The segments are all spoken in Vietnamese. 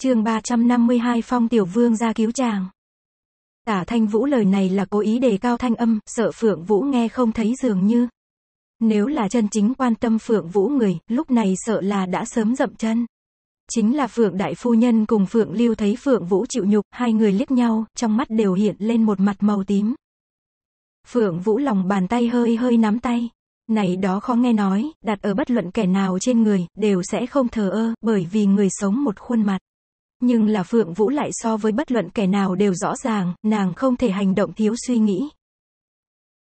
chương 352 Phong Tiểu Vương ra cứu chàng. Tả Thanh Vũ lời này là cố ý đề cao thanh âm, sợ Phượng Vũ nghe không thấy dường như. Nếu là chân chính quan tâm Phượng Vũ người, lúc này sợ là đã sớm dậm chân. Chính là Phượng Đại Phu Nhân cùng Phượng Lưu thấy Phượng Vũ chịu nhục, hai người liếc nhau, trong mắt đều hiện lên một mặt màu tím. Phượng Vũ lòng bàn tay hơi hơi nắm tay. Này đó khó nghe nói, đặt ở bất luận kẻ nào trên người, đều sẽ không thờ ơ, bởi vì người sống một khuôn mặt. Nhưng là Phượng Vũ lại so với bất luận kẻ nào đều rõ ràng, nàng không thể hành động thiếu suy nghĩ.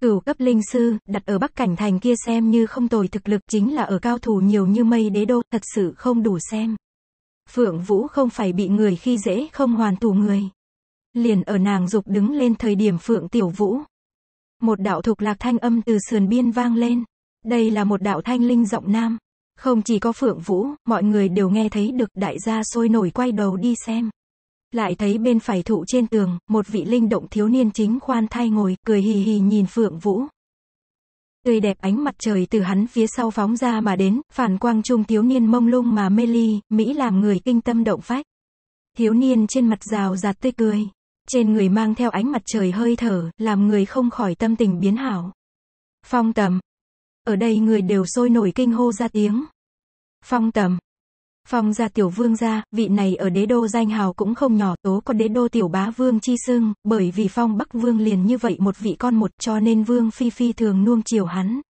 Cửu cấp linh sư, đặt ở Bắc Cảnh Thành kia xem như không tồi thực lực chính là ở cao thủ nhiều như mây đế đô, thật sự không đủ xem. Phượng Vũ không phải bị người khi dễ không hoàn thủ người. Liền ở nàng dục đứng lên thời điểm Phượng Tiểu Vũ. Một đạo thục lạc thanh âm từ sườn biên vang lên. Đây là một đạo thanh linh giọng nam. Không chỉ có Phượng Vũ, mọi người đều nghe thấy được đại gia sôi nổi quay đầu đi xem. Lại thấy bên phải thụ trên tường, một vị linh động thiếu niên chính khoan thai ngồi, cười hì hì nhìn Phượng Vũ. Tươi đẹp ánh mặt trời từ hắn phía sau phóng ra mà đến, phản quang trung thiếu niên mông lung mà mê ly, Mỹ làm người kinh tâm động phách. Thiếu niên trên mặt rào rạt tươi cười, trên người mang theo ánh mặt trời hơi thở, làm người không khỏi tâm tình biến hảo. Phong tầm, ở đây người đều sôi nổi kinh hô ra tiếng. Phong tầm. Phong gia tiểu vương gia, vị này ở đế đô danh hào cũng không nhỏ tố có đế đô tiểu bá vương chi sưng bởi vì phong bắc vương liền như vậy một vị con một cho nên vương phi phi thường nuông chiều hắn.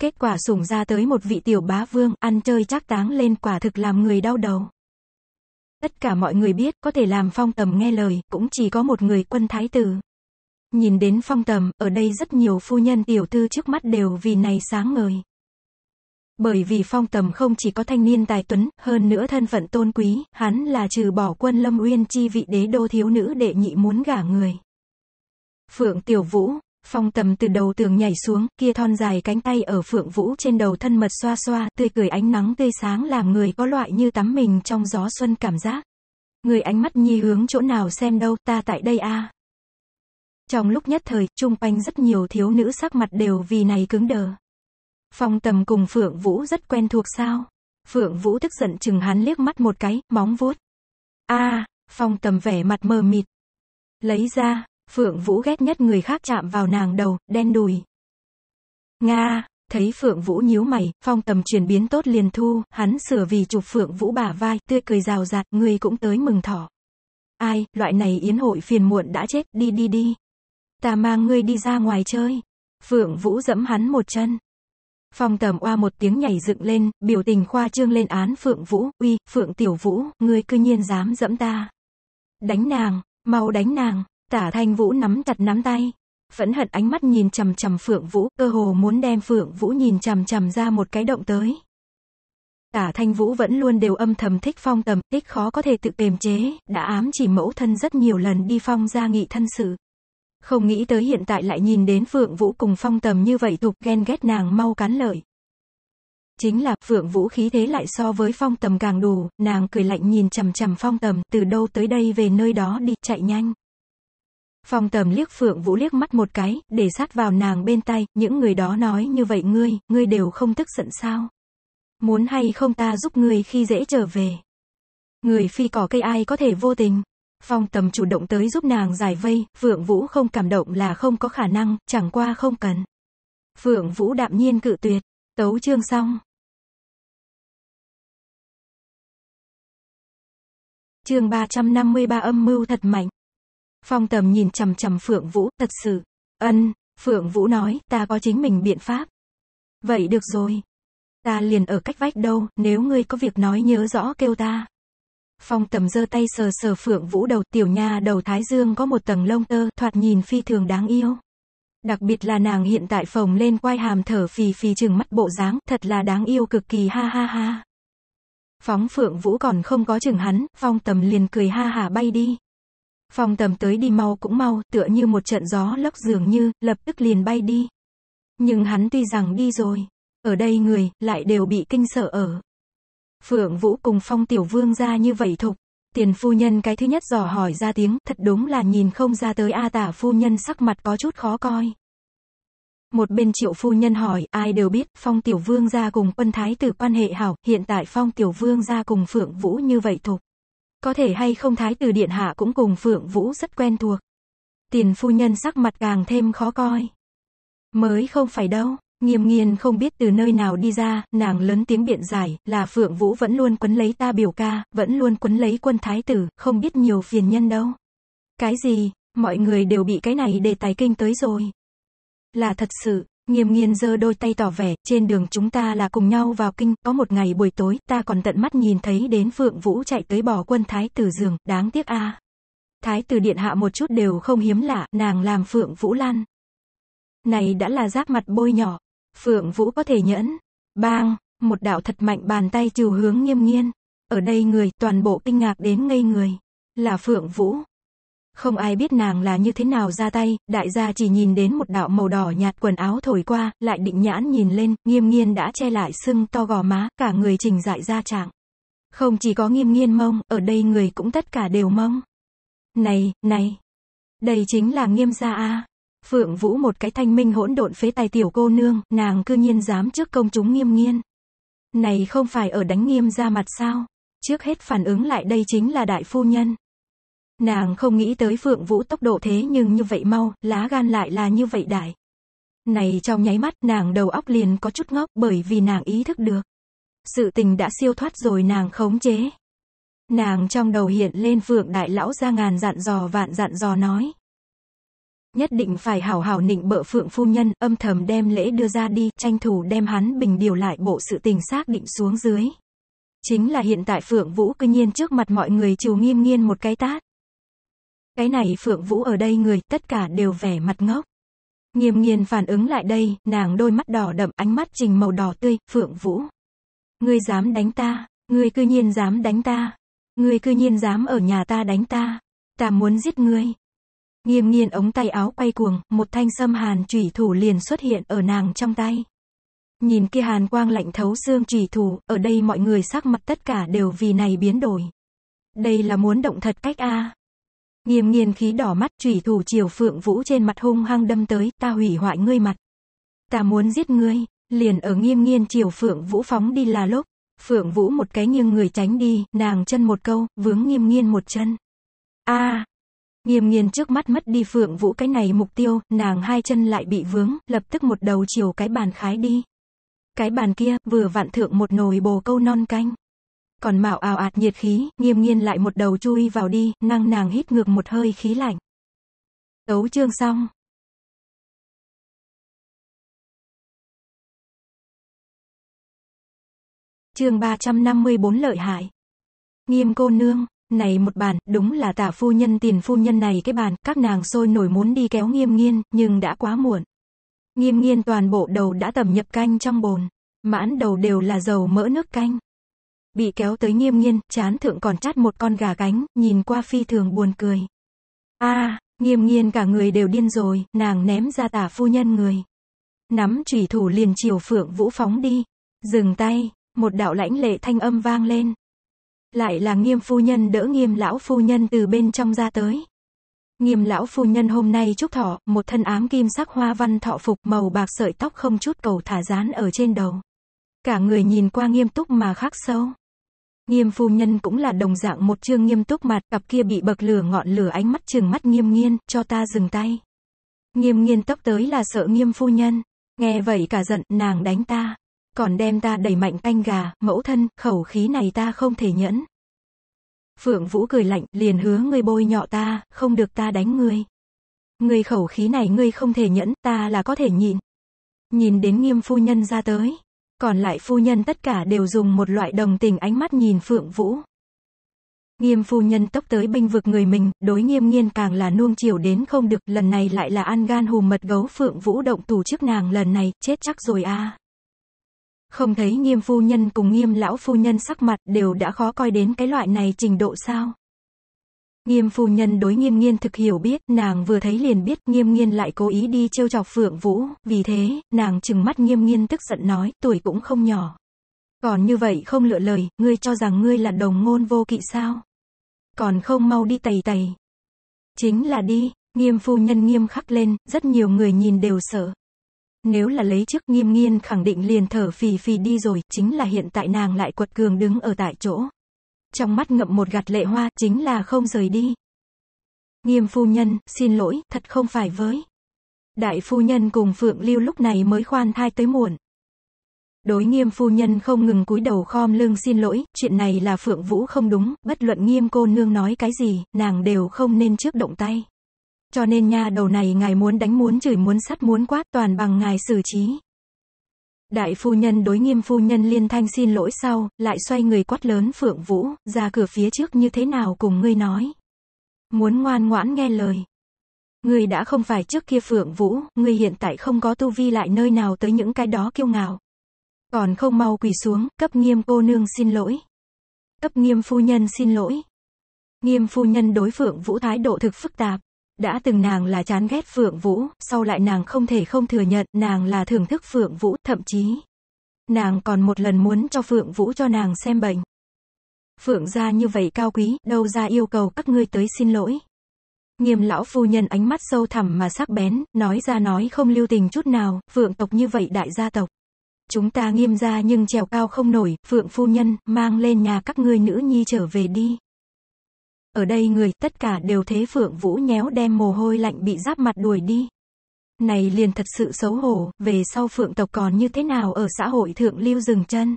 Kết quả sủng ra tới một vị tiểu bá vương, ăn chơi chắc táng lên quả thực làm người đau đầu. Tất cả mọi người biết, có thể làm phong tầm nghe lời, cũng chỉ có một người quân thái tử. Nhìn đến phong tầm, ở đây rất nhiều phu nhân tiểu thư trước mắt đều vì này sáng ngời. Bởi vì phong tầm không chỉ có thanh niên tài tuấn, hơn nữa thân phận tôn quý, hắn là trừ bỏ quân lâm uyên chi vị đế đô thiếu nữ đệ nhị muốn gả người. Phượng Tiểu Vũ, phong tầm từ đầu tường nhảy xuống, kia thon dài cánh tay ở Phượng Vũ trên đầu thân mật xoa xoa, tươi cười ánh nắng tươi sáng làm người có loại như tắm mình trong gió xuân cảm giác. Người ánh mắt nhi hướng chỗ nào xem đâu, ta tại đây a à. Trong lúc nhất thời, chung quanh rất nhiều thiếu nữ sắc mặt đều vì này cứng đờ. Phong tầm cùng Phượng Vũ rất quen thuộc sao? Phượng Vũ tức giận chừng hắn liếc mắt một cái, móng vuốt. a à, Phong tầm vẻ mặt mờ mịt. Lấy ra, Phượng Vũ ghét nhất người khác chạm vào nàng đầu, đen đùi. Nga, thấy Phượng Vũ nhíu mày, Phong tầm chuyển biến tốt liền thu, hắn sửa vì chụp Phượng Vũ bả vai, tươi cười rào rạt, người cũng tới mừng thỏ. Ai, loại này yến hội phiền muộn đã chết, đi đi đi. Ta mang ngươi đi ra ngoài chơi. Phượng Vũ dẫm hắn một chân. Phong tầm oa một tiếng nhảy dựng lên, biểu tình khoa trương lên án Phượng Vũ, uy, Phượng Tiểu Vũ, ngươi cư nhiên dám dẫm ta. Đánh nàng, mau đánh nàng, tả thanh Vũ nắm chặt nắm tay. Phẫn hận ánh mắt nhìn chầm chầm Phượng Vũ, cơ hồ muốn đem Phượng Vũ nhìn chầm chầm ra một cái động tới. Tả Thanh Vũ vẫn luôn đều âm thầm thích phong tầm, thích khó có thể tự kiềm chế, đã ám chỉ mẫu thân rất nhiều lần đi phong ra nghị thân sự. Không nghĩ tới hiện tại lại nhìn đến Phượng Vũ cùng phong tầm như vậy tục ghen ghét nàng mau cắn lợi. Chính là Phượng Vũ khí thế lại so với phong tầm càng đủ, nàng cười lạnh nhìn chằm chằm phong tầm, từ đâu tới đây về nơi đó đi, chạy nhanh. Phong tầm liếc Phượng Vũ liếc mắt một cái, để sát vào nàng bên tay, những người đó nói như vậy ngươi, ngươi đều không tức giận sao. Muốn hay không ta giúp ngươi khi dễ trở về. Người phi cỏ cây ai có thể vô tình. Phong tầm chủ động tới giúp nàng giải vây, Phượng Vũ không cảm động là không có khả năng, chẳng qua không cần. Phượng Vũ đạm nhiên cự tuyệt, tấu chương xong. Chương 353 âm mưu thật mạnh. Phong tầm nhìn chằm chằm Phượng Vũ, thật sự. Ân, Phượng Vũ nói, ta có chính mình biện pháp. Vậy được rồi. Ta liền ở cách vách đâu, nếu ngươi có việc nói nhớ rõ kêu ta. Phong tầm giơ tay sờ sờ phượng vũ đầu tiểu nha đầu thái dương có một tầng lông tơ thoạt nhìn phi thường đáng yêu. Đặc biệt là nàng hiện tại phồng lên quai hàm thở phì phì chừng mắt bộ dáng, thật là đáng yêu cực kỳ ha ha ha. Phóng phượng vũ còn không có chừng hắn, phong tầm liền cười ha hả bay đi. Phong tầm tới đi mau cũng mau, tựa như một trận gió lốc dường như, lập tức liền bay đi. Nhưng hắn tuy rằng đi rồi, ở đây người, lại đều bị kinh sợ ở. Phượng Vũ cùng phong tiểu vương ra như vậy thục. Tiền phu nhân cái thứ nhất dò hỏi ra tiếng, thật đúng là nhìn không ra tới A tả phu nhân sắc mặt có chút khó coi. Một bên triệu phu nhân hỏi, ai đều biết, phong tiểu vương gia cùng quân thái tử quan hệ hảo, hiện tại phong tiểu vương gia cùng phượng vũ như vậy thuộc. Có thể hay không thái tử điện hạ cũng cùng phượng vũ rất quen thuộc. Tiền phu nhân sắc mặt càng thêm khó coi. Mới không phải đâu, Nghiêm nghiên không biết từ nơi nào đi ra, nàng lớn tiếng biện giải, là Phượng Vũ vẫn luôn quấn lấy ta biểu ca, vẫn luôn quấn lấy quân thái tử, không biết nhiều phiền nhân đâu. Cái gì, mọi người đều bị cái này đề tài kinh tới rồi. Là thật sự, nghiêm nghiên giơ đôi tay tỏ vẻ, trên đường chúng ta là cùng nhau vào kinh, có một ngày buổi tối, ta còn tận mắt nhìn thấy đến Phượng Vũ chạy tới bỏ quân thái tử giường, đáng tiếc a. Thái tử điện hạ một chút đều không hiếm lạ, nàng làm Phượng Vũ lan. Này đã là giáp mặt bôi nhỏ, Phượng Vũ có thể nhẫn. Bang, một đạo thật mạnh bàn tay trừ hướng nghiêm nghiên. Ở đây người toàn bộ kinh ngạc đến ngây người. Là Phượng Vũ. Không ai biết nàng là như thế nào ra tay, đại gia chỉ nhìn đến một đạo màu đỏ nhạt quần áo thổi qua, lại định nhãn nhìn lên, nghiêm nghiên đã che lại sưng to gò má, cả người trình dại ra trạng. Không chỉ có nghiêm nghiên mông, ở đây người cũng tất cả đều mông. Này, này. Đây chính là nghiêm gia a. À. Phượng Vũ một cái thanh minh hỗn độn phế tài tiểu cô nương, nàng cư nhiên dám trước công chúng nghiêm nghiên. Này không phải ở đánh nghiêm ra mặt sao? Trước hết phản ứng lại đây chính là đại phu nhân. Nàng không nghĩ tới Phượng Vũ tốc độ thế nhưng như vậy mau, lá gan lại là như vậy đại. Này trong nháy mắt nàng đầu óc liền có chút ngốc bởi vì nàng ý thức được. Sự tình đã siêu thoát rồi nàng khống chế. Nàng trong đầu hiện lên Phượng Đại Lão ra ngàn dặn dò vạn dặn dò nói nhất định phải hảo hảo nịnh bợ phượng phu nhân, âm thầm đem lễ đưa ra đi, tranh thủ đem hắn bình điều lại bộ sự tình xác định xuống dưới. Chính là hiện tại Phượng Vũ cư nhiên trước mặt mọi người chiều nghiêm nghiên một cái tát. Cái này Phượng Vũ ở đây người, tất cả đều vẻ mặt ngốc. Nghiêm nghiên phản ứng lại đây, nàng đôi mắt đỏ đậm, ánh mắt trình màu đỏ tươi, Phượng Vũ. Ngươi dám đánh ta, ngươi cư nhiên dám đánh ta, ngươi cư nhiên dám ở nhà ta đánh ta, ta muốn giết ngươi. Nghiêm nghiên ống tay áo quay cuồng, một thanh sâm hàn chủy thủ liền xuất hiện ở nàng trong tay. Nhìn kia hàn quang lạnh thấu xương chủy thủ, ở đây mọi người sắc mặt tất cả đều vì này biến đổi. Đây là muốn động thật cách a. À. Nghiêm nghiên khí đỏ mắt chủy thủ chiều phượng vũ trên mặt hung hăng đâm tới, ta hủy hoại ngươi mặt. Ta muốn giết ngươi, liền ở nghiêm nghiên chiều phượng vũ phóng đi là lúc. Phượng vũ một cái nghiêng người tránh đi, nàng chân một câu, vướng nghiêm nghiên một chân. a Nghiêm nghiên trước mắt mất đi phượng vũ cái này mục tiêu, nàng hai chân lại bị vướng, lập tức một đầu chiều cái bàn khái đi. Cái bàn kia, vừa vặn thượng một nồi bồ câu non canh. Còn mạo ào ạt nhiệt khí, nghiêm nghiên lại một đầu chui vào đi, năng nàng hít ngược một hơi khí lạnh. Tấu chương xong. Chương 354 lợi hại. Nghiêm cô nương này một bàn, đúng là tả phu nhân tiền phu nhân này cái bàn, các nàng sôi nổi muốn đi kéo nghiêm nghiên, nhưng đã quá muộn. Nghiêm nghiên toàn bộ đầu đã tẩm nhập canh trong bồn, mãn đầu đều là dầu mỡ nước canh. Bị kéo tới nghiêm nghiên, chán thượng còn chát một con gà cánh, nhìn qua phi thường buồn cười. a à, nghiêm nghiên cả người đều điên rồi, nàng ném ra tả phu nhân người. Nắm chủy thủ liền chiều phượng vũ phóng đi. Dừng tay, một đạo lãnh lệ thanh âm vang lên, lại là nghiêm phu nhân đỡ nghiêm lão phu nhân từ bên trong ra tới. Nghiêm lão phu nhân hôm nay trúc thọ, một thân ám kim sắc hoa văn thọ phục màu bạc sợi tóc không chút cầu thả rán ở trên đầu. Cả người nhìn qua nghiêm túc mà khắc sâu. Nghiêm phu nhân cũng là đồng dạng một chương nghiêm túc mặt, cặp kia bị bậc lửa ngọn lửa ánh mắt trừng mắt nghiêm nghiên, cho ta dừng tay. Nghiêm nghiên tóc tới là sợ nghiêm phu nhân. Nghe vậy cả giận, nàng đánh ta còn đem ta đẩy mạnh canh gà, mẫu thân, khẩu khí này ta không thể nhẫn. Phượng Vũ cười lạnh, liền hứa ngươi bôi nhọ ta, không được ta đánh ngươi. Ngươi khẩu khí này ngươi không thể nhẫn, ta là có thể nhịn. Nhìn đến nghiêm phu nhân ra tới, còn lại phu nhân tất cả đều dùng một loại đồng tình ánh mắt nhìn Phượng Vũ. Nghiêm phu nhân tốc tới binh vực người mình, đối nghiêm nghiên càng là nuông chiều đến không được, lần này lại là an gan hùm mật gấu Phượng Vũ động tù trước nàng lần này, chết chắc rồi a. À. Không thấy nghiêm phu nhân cùng nghiêm lão phu nhân sắc mặt đều đã khó coi đến cái loại này trình độ sao. Nghiêm phu nhân đối nghiêm nghiên thực hiểu biết, nàng vừa thấy liền biết nghiêm nghiên lại cố ý đi trêu chọc phượng vũ, vì thế, nàng trừng mắt nghiêm nghiên tức giận nói, tuổi cũng không nhỏ. Còn như vậy không lựa lời, ngươi cho rằng ngươi là đồng ngôn vô kỵ sao? Còn không mau đi tẩy tẩy. Chính là đi, nghiêm phu nhân nghiêm khắc lên, rất nhiều người nhìn đều sợ. Nếu là lấy trước nghiêm nghiên khẳng định liền thở phì phì đi rồi, chính là hiện tại nàng lại quật cường đứng ở tại chỗ. Trong mắt ngậm một gạt lệ hoa, chính là không rời đi. Nghiêm phu nhân, xin lỗi, thật không phải với. Đại phu nhân cùng Phượng Lưu lúc này mới khoan thai tới muộn. Đối nghiêm phu nhân không ngừng cúi đầu khom lưng xin lỗi, chuyện này là Phượng Vũ không đúng, bất luận nghiêm cô nương nói cái gì, nàng đều không nên trước động tay. Cho nên nha đầu này ngài muốn đánh muốn chửi muốn sắt muốn quát toàn bằng ngài xử trí. Đại phu nhân đối nghiêm phu nhân liên thanh xin lỗi sau, lại xoay người quát lớn Phượng Vũ, ra cửa phía trước như thế nào cùng ngươi nói. Muốn ngoan ngoãn nghe lời. Ngươi đã không phải trước kia Phượng Vũ, ngươi hiện tại không có tu vi lại nơi nào tới những cái đó kiêu ngạo. Còn không mau quỳ xuống, cấp nghiêm cô nương xin lỗi. Cấp nghiêm phu nhân xin lỗi. Nghiêm phu nhân đối Phượng Vũ thái độ thực phức tạp. Đã từng nàng là chán ghét Phượng Vũ, sau lại nàng không thể không thừa nhận nàng là thưởng thức Phượng Vũ, thậm chí. Nàng còn một lần muốn cho Phượng Vũ cho nàng xem bệnh. Phượng gia như vậy cao quý, đâu ra yêu cầu các ngươi tới xin lỗi. Nghiêm lão phu nhân ánh mắt sâu thẳm mà sắc bén, nói ra nói không lưu tình chút nào, Phượng tộc như vậy đại gia tộc. Chúng ta nghiêm gia nhưng trèo cao không nổi, Phượng phu nhân, mang lên nhà các ngươi nữ nhi trở về đi. Ở đây người tất cả đều thế Phượng Vũ nhéo đem mồ hôi lạnh bị giáp mặt đuổi đi. Này liền thật sự xấu hổ, về sau Phượng tộc còn như thế nào ở xã hội thượng lưu dừng chân.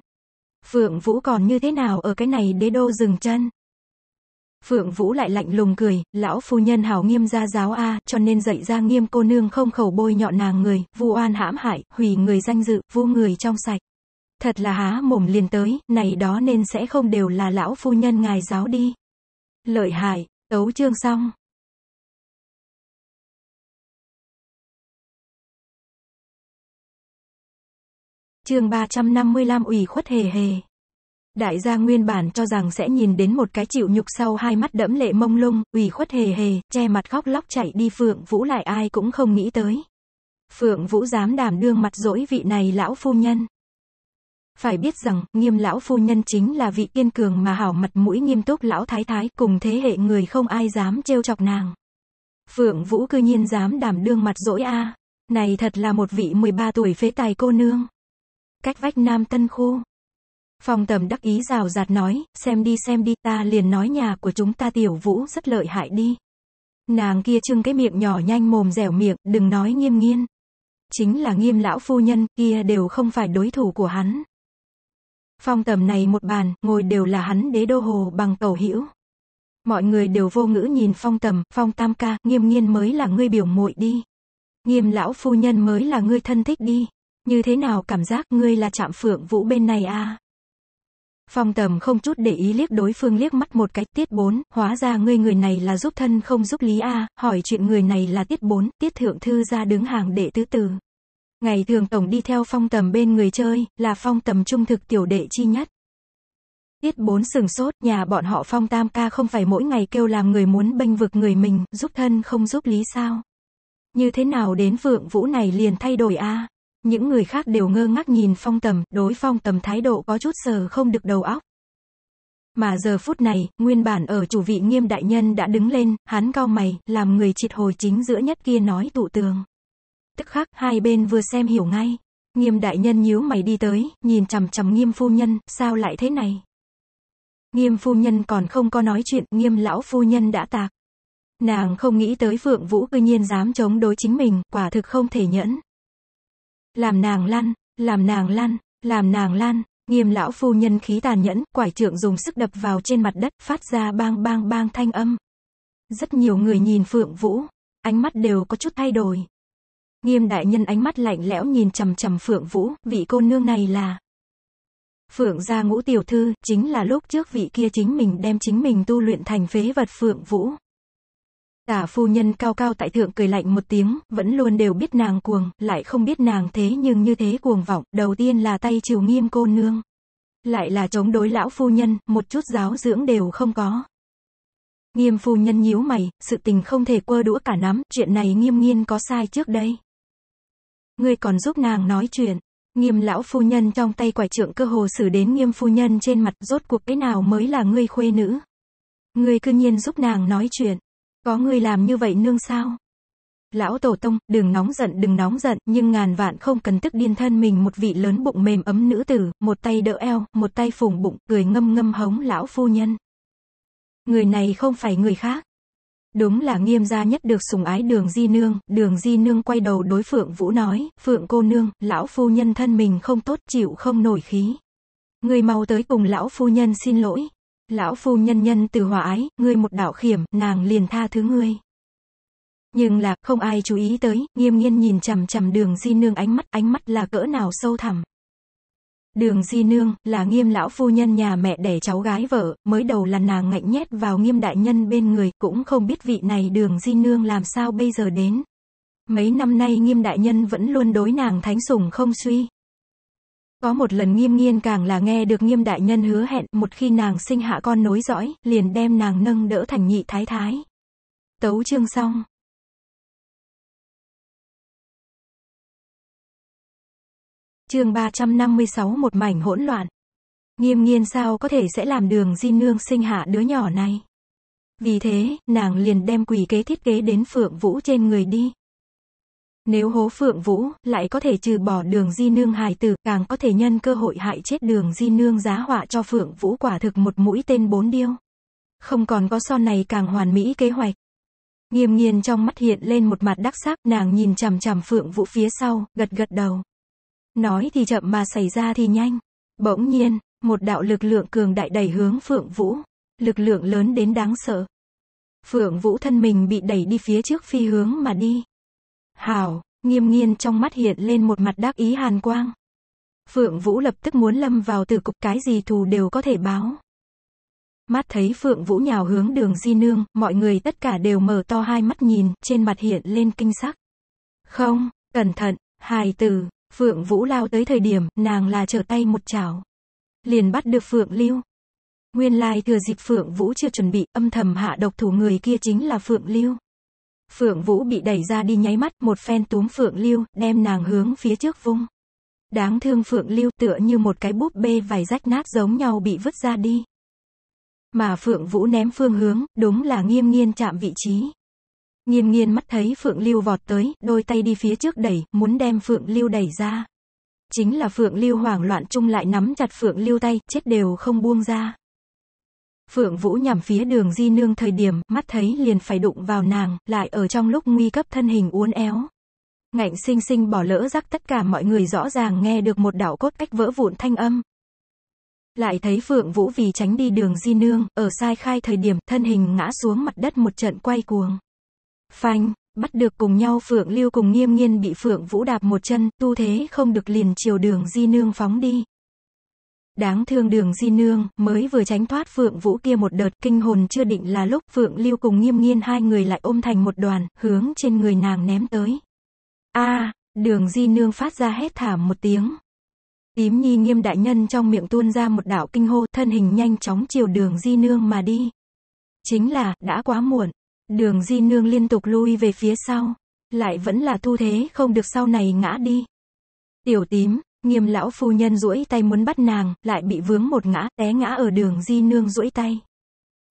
Phượng Vũ còn như thế nào ở cái này đế đô dừng chân. Phượng Vũ lại lạnh lùng cười, lão phu nhân hảo nghiêm gia giáo A, cho nên dạy ra nghiêm cô nương không khẩu bôi nhọ nàng người, vu oan hãm hại, hủy người danh dự, vu người trong sạch. Thật là há mồm liền tới, này đó nên sẽ không đều là lão phu nhân ngài giáo đi. Lợi hại, tấu chương xong. Chương 355 ủy khuất hề hề. Đại gia nguyên bản cho rằng sẽ nhìn đến một cái chịu nhục sau hai mắt đẫm lệ mông lung, ủy khuất hề hề, che mặt khóc lóc chạy đi Phượng Vũ lại ai cũng không nghĩ tới. Phượng Vũ dám đảm đương mặt dỗi vị này lão phu nhân. Phải biết rằng, nghiêm lão phu nhân chính là vị kiên cường mà hảo mặt mũi nghiêm túc lão thái thái cùng thế hệ người không ai dám trêu chọc nàng. Phượng Vũ cư nhiên dám đảm đương mặt dỗi a Này thật là một vị 13 tuổi phế tài cô nương. Cách vách nam tân khu. Phòng tầm đắc ý rào rạt nói, xem đi xem đi, ta liền nói nhà của chúng ta tiểu vũ rất lợi hại đi. Nàng kia trưng cái miệng nhỏ nhanh mồm dẻo miệng, đừng nói nghiêm nghiên. Chính là nghiêm lão phu nhân, kia đều không phải đối thủ của hắn. Phong tầm này một bàn, ngồi đều là hắn đế đô hồ bằng cầu hữu Mọi người đều vô ngữ nhìn phong tầm, phong tam ca, nghiêm nghiên mới là ngươi biểu muội đi. Nghiêm lão phu nhân mới là ngươi thân thích đi. Như thế nào cảm giác ngươi là chạm phượng vũ bên này a Phong tầm không chút để ý liếc đối phương liếc mắt một cái tiết bốn, hóa ra ngươi người này là giúp thân không giúp lý A, hỏi chuyện người này là tiết bốn, tiết thượng thư ra đứng hàng để tứ tử. Ngày thường tổng đi theo phong tầm bên người chơi, là phong tầm trung thực tiểu đệ chi nhất. Tiết bốn sừng sốt, nhà bọn họ phong tam ca không phải mỗi ngày kêu làm người muốn bênh vực người mình, giúp thân không giúp lý sao. Như thế nào đến vượng vũ này liền thay đổi a Những người khác đều ngơ ngác nhìn phong tầm, đối phong tầm thái độ có chút sờ không được đầu óc. Mà giờ phút này, nguyên bản ở chủ vị nghiêm đại nhân đã đứng lên, hắn cao mày, làm người triệt hồi chính giữa nhất kia nói tụ tường tức khắc hai bên vừa xem hiểu ngay. Nghiêm đại nhân nhíu mày đi tới, nhìn chằm chằm nghiêm phu nhân, sao lại thế này? Nghiêm phu nhân còn không có nói chuyện, nghiêm lão phu nhân đã tạc. Nàng không nghĩ tới Phượng Vũ cư nhiên dám chống đối chính mình, quả thực không thể nhẫn. Làm nàng lăn, làm nàng lăn, làm nàng lăn, nghiêm lão phu nhân khí tàn nhẫn, quải trượng dùng sức đập vào trên mặt đất, phát ra bang bang bang thanh âm. Rất nhiều người nhìn Phượng Vũ, ánh mắt đều có chút thay đổi. Nghiêm đại nhân ánh mắt lạnh lẽo nhìn trầm trầm Phượng Vũ, vị cô nương này là Phượng gia ngũ tiểu thư, chính là lúc trước vị kia chính mình đem chính mình tu luyện thành phế vật Phượng Vũ. Tả phu nhân cao cao tại thượng cười lạnh một tiếng, vẫn luôn đều biết nàng cuồng, lại không biết nàng thế nhưng như thế cuồng vọng, đầu tiên là tay chiều nghiêm cô nương. Lại là chống đối lão phu nhân, một chút giáo dưỡng đều không có. Nghiêm phu nhân nhíu mày, sự tình không thể quơ đũa cả nắm, chuyện này nghiêm nghiên có sai trước đây ngươi còn giúp nàng nói chuyện. Nghiêm lão phu nhân trong tay quải trượng cơ hồ xử đến nghiêm phu nhân trên mặt rốt cuộc cái nào mới là ngươi khuê nữ. Ngươi cư nhiên giúp nàng nói chuyện. Có ngươi làm như vậy nương sao? Lão Tổ Tông, đừng nóng giận đừng nóng giận, nhưng ngàn vạn không cần tức điên thân mình một vị lớn bụng mềm ấm nữ tử, một tay đỡ eo, một tay phùng bụng, cười ngâm ngâm hống lão phu nhân. Người này không phải người khác, Đúng là nghiêm gia nhất được sùng ái đường di nương, đường di nương quay đầu đối Phượng Vũ nói, Phượng cô nương, lão phu nhân thân mình không tốt chịu không nổi khí. Người mau tới cùng lão phu nhân xin lỗi. Lão phu nhân nhân từ hòa ái, ngươi một đạo khiểm, nàng liền tha thứ ngươi. Nhưng là, không ai chú ý tới, nghiêm nghiên nhìn chằm chằm đường di nương ánh mắt, ánh mắt là cỡ nào sâu thẳm. Đường Di Nương, là nghiêm lão phu nhân nhà mẹ đẻ cháu gái vợ, mới đầu là nàng ngạnh nhét vào nghiêm đại nhân bên người, cũng không biết vị này đường Di Nương làm sao bây giờ đến. Mấy năm nay nghiêm đại nhân vẫn luôn đối nàng thánh sùng không suy. Có một lần nghiêm nghiên càng là nghe được nghiêm đại nhân hứa hẹn, một khi nàng sinh hạ con nối dõi, liền đem nàng nâng đỡ thành nhị thái thái. Tấu chương xong. chương 356 một mảnh hỗn loạn. Nghiêm nghiên sao có thể sẽ làm đường di nương sinh hạ đứa nhỏ này. Vì thế, nàng liền đem quỷ kế thiết kế đến phượng vũ trên người đi. Nếu hố phượng vũ, lại có thể trừ bỏ đường di nương hài tử, càng có thể nhân cơ hội hại chết đường di nương giá họa cho phượng vũ quả thực một mũi tên bốn điêu. Không còn có son này càng hoàn mỹ kế hoạch. Nghiêm nghiên trong mắt hiện lên một mặt đắc sắc, nàng nhìn chằm chằm phượng vũ phía sau, gật gật đầu. Nói thì chậm mà xảy ra thì nhanh. Bỗng nhiên, một đạo lực lượng cường đại đẩy hướng Phượng Vũ. Lực lượng lớn đến đáng sợ. Phượng Vũ thân mình bị đẩy đi phía trước phi hướng mà đi. Hảo, nghiêm nghiên trong mắt hiện lên một mặt đắc ý hàn quang. Phượng Vũ lập tức muốn lâm vào từ cục cái gì thù đều có thể báo. Mắt thấy Phượng Vũ nhào hướng đường di nương, mọi người tất cả đều mở to hai mắt nhìn, trên mặt hiện lên kinh sắc. Không, cẩn thận, hài tử, Phượng Vũ lao tới thời điểm, nàng là trở tay một chảo. Liền bắt được Phượng Lưu. Nguyên lai thừa dịp Phượng Vũ chưa chuẩn bị, âm thầm hạ độc thủ người kia chính là Phượng Lưu. Phượng Vũ bị đẩy ra đi nháy mắt, một phen túm Phượng Lưu, đem nàng hướng phía trước vung. Đáng thương Phượng Lưu tựa như một cái búp bê vài rách nát giống nhau bị vứt ra đi. Mà Phượng Vũ ném phương hướng, đúng là nghiêm nghiên chạm vị trí. Nghiên nghiên mắt thấy Phượng Lưu vọt tới, đôi tay đi phía trước đẩy, muốn đem Phượng Lưu đẩy ra. Chính là Phượng Lưu hoảng loạn chung lại nắm chặt Phượng Lưu tay, chết đều không buông ra. Phượng Vũ nhằm phía đường di nương thời điểm, mắt thấy liền phải đụng vào nàng, lại ở trong lúc nguy cấp thân hình uốn éo. Ngạnh sinh sinh bỏ lỡ rắc tất cả mọi người rõ ràng nghe được một đảo cốt cách vỡ vụn thanh âm. Lại thấy Phượng Vũ vì tránh đi đường di nương, ở sai khai thời điểm, thân hình ngã xuống mặt đất một trận quay cuồng. Phanh, bắt được cùng nhau Phượng Lưu cùng nghiêm nghiên bị Phượng Vũ đạp một chân, tu thế không được liền chiều đường di nương phóng đi. Đáng thương đường di nương, mới vừa tránh thoát Phượng Vũ kia một đợt kinh hồn chưa định là lúc Phượng Lưu cùng nghiêm nghiên hai người lại ôm thành một đoàn, hướng trên người nàng ném tới. a à, đường di nương phát ra hét thảm một tiếng. Tím nhi nghiêm đại nhân trong miệng tuôn ra một đạo kinh hô, thân hình nhanh chóng chiều đường di nương mà đi. Chính là, đã quá muộn. Đường Di Nương liên tục lui về phía sau, lại vẫn là thu thế không được sau này ngã đi. Tiểu tím, nghiêm lão phu nhân duỗi tay muốn bắt nàng, lại bị vướng một ngã, té ngã ở đường Di Nương duỗi tay.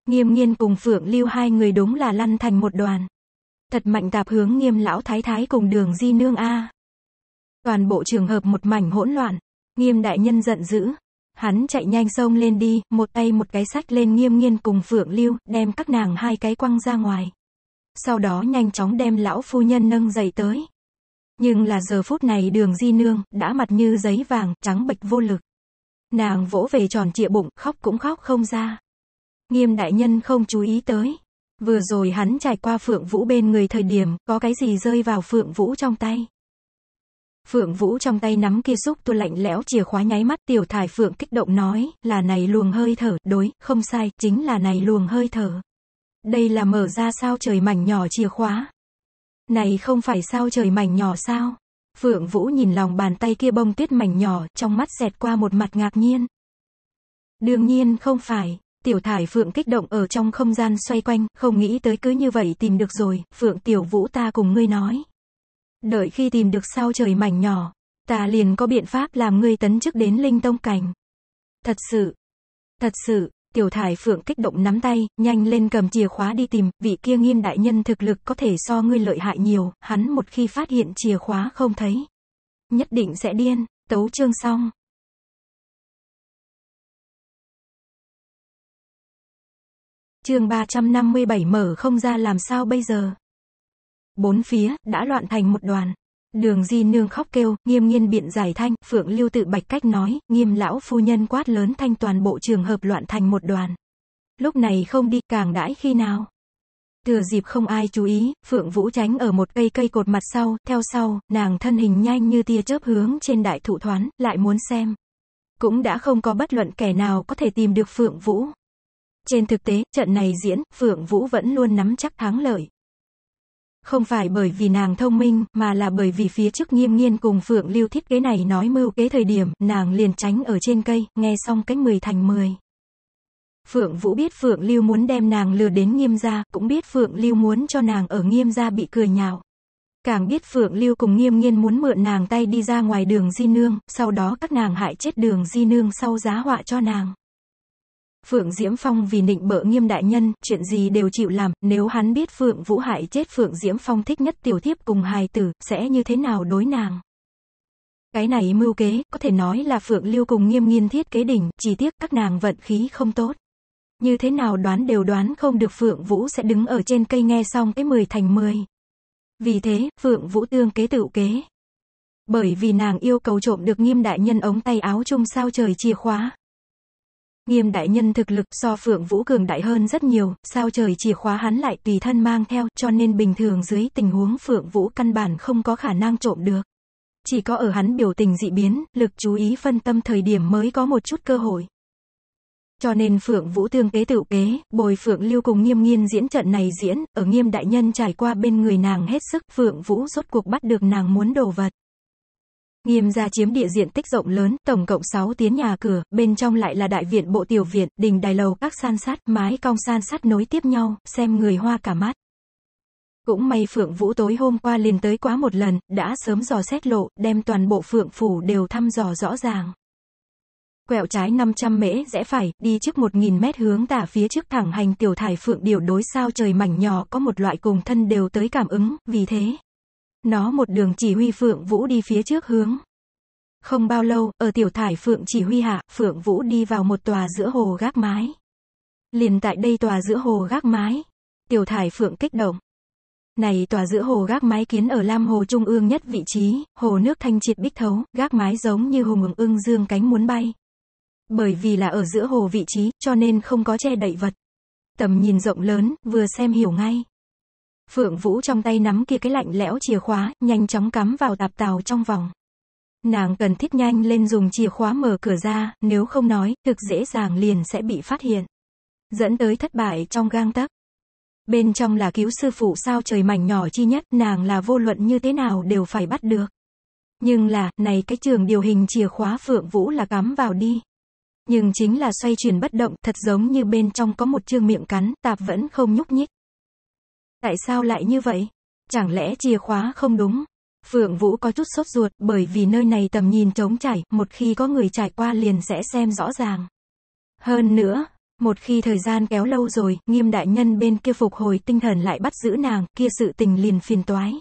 Nghiêm nghiên cùng Phượng Lưu hai người đúng là lăn thành một đoàn. Thật mạnh tạp hướng nghiêm lão thái thái cùng đường Di Nương A. Toàn bộ trường hợp một mảnh hỗn loạn, nghiêm đại nhân giận dữ, Hắn chạy nhanh sông lên đi, một tay một cái sách lên nghiêm nghiên cùng Phượng Lưu, đem các nàng hai cái quăng ra ngoài. Sau đó nhanh chóng đem lão phu nhân nâng dậy tới. Nhưng là giờ phút này đường di nương, đã mặt như giấy vàng, trắng bệch vô lực. Nàng vỗ về tròn trịa bụng, khóc cũng khóc không ra. Nghiêm đại nhân không chú ý tới. Vừa rồi hắn trải qua Phượng Vũ bên người thời điểm, có cái gì rơi vào Phượng Vũ trong tay. Phượng Vũ trong tay nắm kia xúc tu lạnh lẽo chìa khóa nháy mắt tiểu thải Phượng kích động nói, là này luồng hơi thở, đối, không sai, chính là này luồng hơi thở. Đây là mở ra sao trời mảnh nhỏ chìa khóa. Này không phải sao trời mảnh nhỏ sao? Phượng Vũ nhìn lòng bàn tay kia bông tuyết mảnh nhỏ, trong mắt xẹt qua một mặt ngạc nhiên. Đương nhiên không phải, tiểu thải Phượng kích động ở trong không gian xoay quanh, không nghĩ tới cứ như vậy tìm được rồi, Phượng Tiểu Vũ ta cùng ngươi nói. Đợi khi tìm được sao trời mảnh nhỏ, ta liền có biện pháp làm ngươi tấn chức đến linh tông cảnh. Thật sự, thật sự, tiểu thải phượng kích động nắm tay, nhanh lên cầm chìa khóa đi tìm, vị kia nghiêm đại nhân thực lực có thể so ngươi lợi hại nhiều, hắn một khi phát hiện chìa khóa không thấy. Nhất định sẽ điên, tấu chương xong. Chương 357 mở không ra làm sao bây giờ? bốn phía, đã loạn thành một đoàn. Đường di nương khóc kêu, nghiêm nghiên biện giải thanh, phượng lưu tự bạch cách nói, nghiêm lão phu nhân quát lớn thanh toàn bộ trường hợp loạn thành một đoàn. Lúc này không đi, càng đãi khi nào. Thừa dịp không ai chú ý, Phượng Vũ tránh ở một cây cây cột mặt sau, theo sau, nàng thân hình nhanh như tia chớp hướng trên đại thụ thoán, lại muốn xem. Cũng đã không có bất luận kẻ nào có thể tìm được Phượng Vũ. Trên thực tế, trận này diễn, Phượng Vũ vẫn luôn nắm chắc thắng lợi. Không phải bởi vì nàng thông minh, mà là bởi vì phía trước nghiêm nghiên cùng Phượng Lưu thiết kế này nói mưu kế thời điểm, nàng liền tránh ở trên cây, nghe xong cách 10 thành 10. Phượng Vũ biết Phượng Lưu muốn đem nàng lừa đến nghiêm gia, cũng biết Phượng Lưu muốn cho nàng ở nghiêm gia bị cười nhạo. Càng biết Phượng Lưu cùng nghiêm nghiên muốn mượn nàng tay đi ra ngoài đường Di Nương, sau đó các nàng hại chết đường Di Nương sau giá họa cho nàng. Phượng Diễm Phong vì nịnh bợ nghiêm đại nhân, chuyện gì đều chịu làm, nếu hắn biết Phượng Vũ hại chết Phượng Diễm Phong thích nhất tiểu thiếp cùng hài tử, sẽ như thế nào đối nàng. Cái này mưu kế, có thể nói là Phượng Liêu cùng nghiêm nghiên thiết kế đỉnh, chỉ tiếc các nàng vận khí không tốt. Như thế nào đoán đều đoán không được Phượng Vũ sẽ đứng ở trên cây nghe xong cái 10 thành 10. Vì thế, Phượng Vũ tương kế tự kế. Bởi vì nàng yêu cầu trộm được nghiêm đại nhân ống tay áo chung sao trời chìa khóa, Nghiêm đại nhân thực lực so Phượng Vũ cường đại hơn rất nhiều, sao trời chìa khóa hắn lại tùy thân mang theo, cho nên bình thường dưới tình huống Phượng Vũ căn bản không có khả năng trộm được. Chỉ có ở hắn biểu tình dị biến, lực chú ý phân tâm thời điểm mới có một chút cơ hội. Cho nên Phượng Vũ tương kế tự kế, bồi Phượng Lưu cùng nghiêm nghiên diễn trận này diễn, ở nghiêm đại nhân trải qua bên người nàng hết sức, Phượng Vũ rốt cuộc bắt được nàng muốn đồ vật. Nghiêm gia chiếm địa diện tích rộng lớn, tổng cộng 6 tiến nhà cửa, bên trong lại là đại viện bộ tiểu viện, đình đài lầu, các san sát, mái cong san sát nối tiếp nhau, xem người hoa cả mắt. Cũng may Phượng Vũ tối hôm qua liền tới quá một lần, đã sớm dò xét lộ, đem toàn bộ Phượng Phủ đều thăm dò rõ ràng. Quẹo trái 500 mễ rẽ phải, đi trước 1.000 mét hướng tả phía trước thẳng hành tiểu thải Phượng Điều đối sao trời mảnh nhỏ có một loại cùng thân đều tới cảm ứng, vì thế. Nó một đường chỉ huy Phượng Vũ đi phía trước hướng. Không bao lâu, ở tiểu thải Phượng chỉ huy hạ, Phượng Vũ đi vào một tòa giữa hồ gác mái. Liền tại đây tòa giữa hồ gác mái. Tiểu thải Phượng kích động. Này tòa giữa hồ gác mái kiến ở Lam Hồ Trung ương nhất vị trí, hồ nước thanh triệt bích thấu, gác mái giống như hùng ưng dương cánh muốn bay. Bởi vì là ở giữa hồ vị trí, cho nên không có che đậy vật. Tầm nhìn rộng lớn, vừa xem hiểu ngay. Phượng Vũ trong tay nắm kia cái lạnh lẽo chìa khóa, nhanh chóng cắm vào tạp tàu trong vòng. Nàng cần thiết nhanh lên dùng chìa khóa mở cửa ra, nếu không nói, thực dễ dàng liền sẽ bị phát hiện. Dẫn tới thất bại trong gang tấc. Bên trong là cứu sư phụ sao trời mảnh nhỏ chi nhất, nàng là vô luận như thế nào đều phải bắt được. Nhưng là, này cái trường điều hình chìa khóa Phượng Vũ là cắm vào đi. Nhưng chính là xoay chuyển bất động, thật giống như bên trong có một chương miệng cắn, tạp vẫn không nhúc nhích. Tại sao lại như vậy? Chẳng lẽ chìa khóa không đúng? Phượng Vũ có chút sốt ruột bởi vì nơi này tầm nhìn trống trải, một khi có người trải qua liền sẽ xem rõ ràng. Hơn nữa, một khi thời gian kéo lâu rồi, nghiêm đại nhân bên kia phục hồi tinh thần lại bắt giữ nàng, kia sự tình liền phiền toái.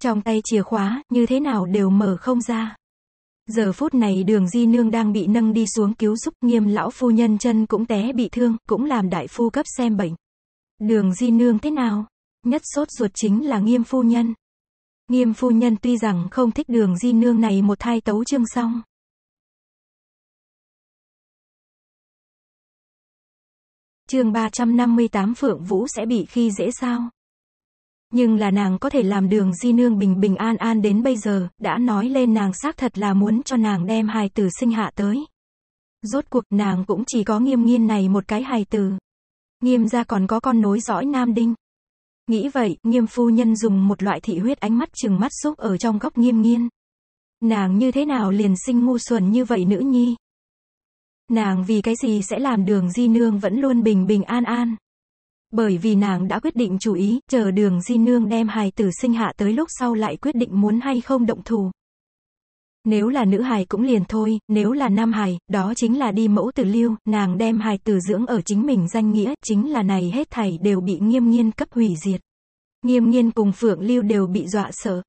Trong tay chìa khóa, như thế nào đều mở không ra. Giờ phút này đường di nương đang bị nâng đi xuống cứu giúp nghiêm lão phu nhân chân cũng té bị thương, cũng làm đại phu cấp xem bệnh. Đường Di Nương thế nào? Nhất sốt ruột chính là Nghiêm phu nhân. Nghiêm phu nhân tuy rằng không thích đường Di Nương này một thai tấu chương xong. Chương 358 Phượng Vũ sẽ bị khi dễ sao? Nhưng là nàng có thể làm đường Di Nương bình bình an an đến bây giờ, đã nói lên nàng xác thật là muốn cho nàng đem hài tử sinh hạ tới. Rốt cuộc nàng cũng chỉ có nghiêm nghiên này một cái hài tử. Nghiêm gia còn có con nối dõi Nam Đinh. Nghĩ vậy, nghiêm phu nhân dùng một loại thị huyết ánh mắt chừng mắt xúc ở trong góc nghiêm nghiên. Nàng như thế nào liền sinh ngu xuẩn như vậy nữ nhi? Nàng vì cái gì sẽ làm đường di nương vẫn luôn bình bình an an? Bởi vì nàng đã quyết định chú ý, chờ đường di nương đem hài tử sinh hạ tới lúc sau lại quyết định muốn hay không động thủ. Nếu là nữ hài cũng liền thôi, nếu là nam hài, đó chính là đi mẫu tử lưu, nàng đem hài tử dưỡng ở chính mình danh nghĩa, chính là này hết thảy đều bị nghiêm nghiên cấp hủy diệt. Nghiêm nghiên cùng phượng lưu đều bị dọa sợ.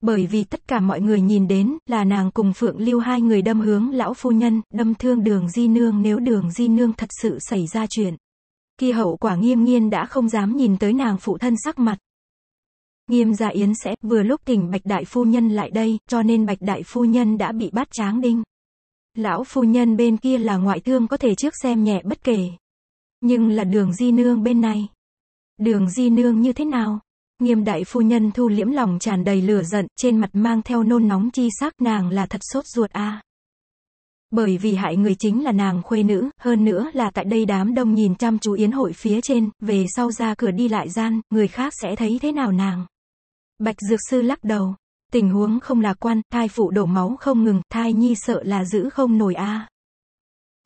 Bởi vì tất cả mọi người nhìn đến, là nàng cùng phượng lưu hai người đâm hướng lão phu nhân, đâm thương đường di nương nếu đường di nương thật sự xảy ra chuyện. Khi hậu quả nghiêm nghiên đã không dám nhìn tới nàng phụ thân sắc mặt, Nghiêm gia Yến sẽ vừa lúc thỉnh Bạch Đại Phu Nhân lại đây, cho nên Bạch Đại Phu Nhân đã bị bắt tráng đinh. Lão Phu Nhân bên kia là ngoại thương có thể trước xem nhẹ bất kể. Nhưng là đường di nương bên này. Đường di nương như thế nào? Nghiêm đại phu nhân thu liễm lòng tràn đầy lửa giận, trên mặt mang theo nôn nóng chi sắc nàng là thật sốt ruột a. Bởi vì hại người chính là nàng khuê nữ, hơn nữa là tại đây đám đông nhìn chăm chú yến hội phía trên, về sau ra cửa đi lại gian, người khác sẽ thấy thế nào nàng. Bạch Dược Sư lắc đầu. Tình huống không lạc quan, thai phụ đổ máu không ngừng, thai nhi sợ là giữ không nổi a.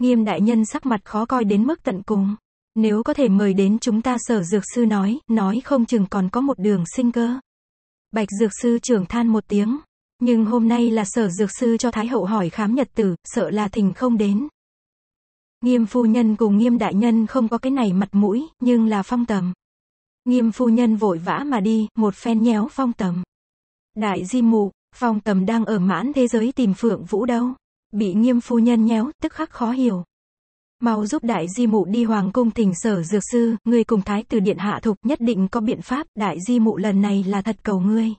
Nghiêm đại nhân sắc mặt khó coi đến mức tận cùng. Nếu có thể mời đến chúng ta sở dược sư nói, nói không chừng còn có một đường sinh cơ. Bạch dược sư trưởng than một tiếng. Nhưng hôm nay là sở dược sư cho Thái Hậu hỏi khám nhật tử, sợ là thình không đến. Nghiêm phu nhân cùng nghiêm đại nhân không có cái này mặt mũi, nhưng là phong tầm. Nghiêm phu nhân vội vã mà đi, một phen nhéo phong tầm. Đại di mụ, phong tầm đang ở mãn thế giới tìm phượng vũ đâu. Bị nghiêm phu nhân nhéo, tức khắc khó hiểu. Mau giúp đại di mụ đi hoàng cung thỉnh sở dược sư, người cùng thái tử điện hạ thục nhất định có biện pháp, đại di mụ lần này là thật cầu ngươi.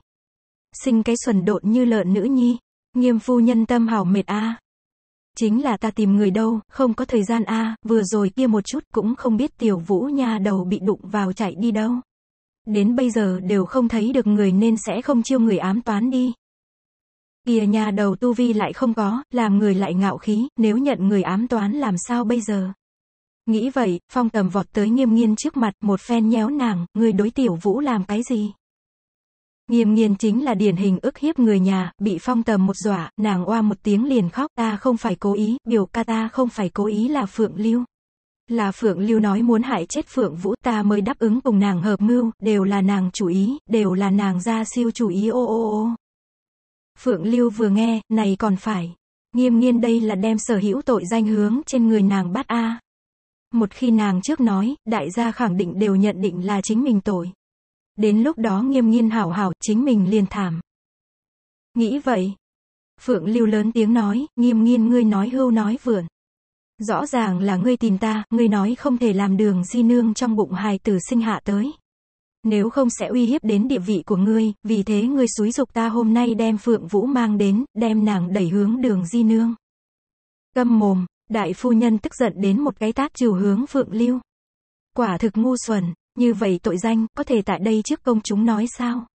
Sinh cái xuẩn độn như lợn nữ nhi, nghiêm phu nhân tâm hào mệt a Chính là ta tìm người đâu, không có thời gian a à, vừa rồi kia một chút cũng không biết tiểu vũ nha đầu bị đụng vào chạy đi đâu. Đến bây giờ đều không thấy được người nên sẽ không chiêu người ám toán đi. kia nha đầu tu vi lại không có, làm người lại ngạo khí, nếu nhận người ám toán làm sao bây giờ. Nghĩ vậy, phong tầm vọt tới nghiêm nghiên trước mặt, một phen nhéo nàng, người đối tiểu vũ làm cái gì? Nghiêm nghiên chính là điển hình ức hiếp người nhà, bị phong tầm một dọa, nàng oa một tiếng liền khóc, ta không phải cố ý, biểu ca ta không phải cố ý là Phượng Lưu. Là Phượng Lưu nói muốn hại chết Phượng Vũ, ta mới đáp ứng cùng nàng hợp mưu, đều là nàng chủ ý, đều là nàng ra siêu chủ ý ô ô ô. Phượng Lưu vừa nghe, này còn phải. Nghiêm nghiên đây là đem sở hữu tội danh hướng trên người nàng bắt A. Một khi nàng trước nói, đại gia khẳng định đều nhận định là chính mình tội. Đến lúc đó nghiêm nghiên hảo hảo, chính mình liền thảm. Nghĩ vậy. Phượng lưu lớn tiếng nói, nghiêm nghiên ngươi nói hưu nói vượn. Rõ ràng là ngươi tìm ta, ngươi nói không thể làm đường di nương trong bụng hài tử sinh hạ tới. Nếu không sẽ uy hiếp đến địa vị của ngươi, vì thế ngươi xúi dục ta hôm nay đem Phượng Vũ mang đến, đem nàng đẩy hướng đường di nương. Câm mồm, đại phu nhân tức giận đến một cái tát chiều hướng Phượng Lưu. Quả thực ngu xuẩn, như vậy tội danh, có thể tại đây trước công chúng nói sao?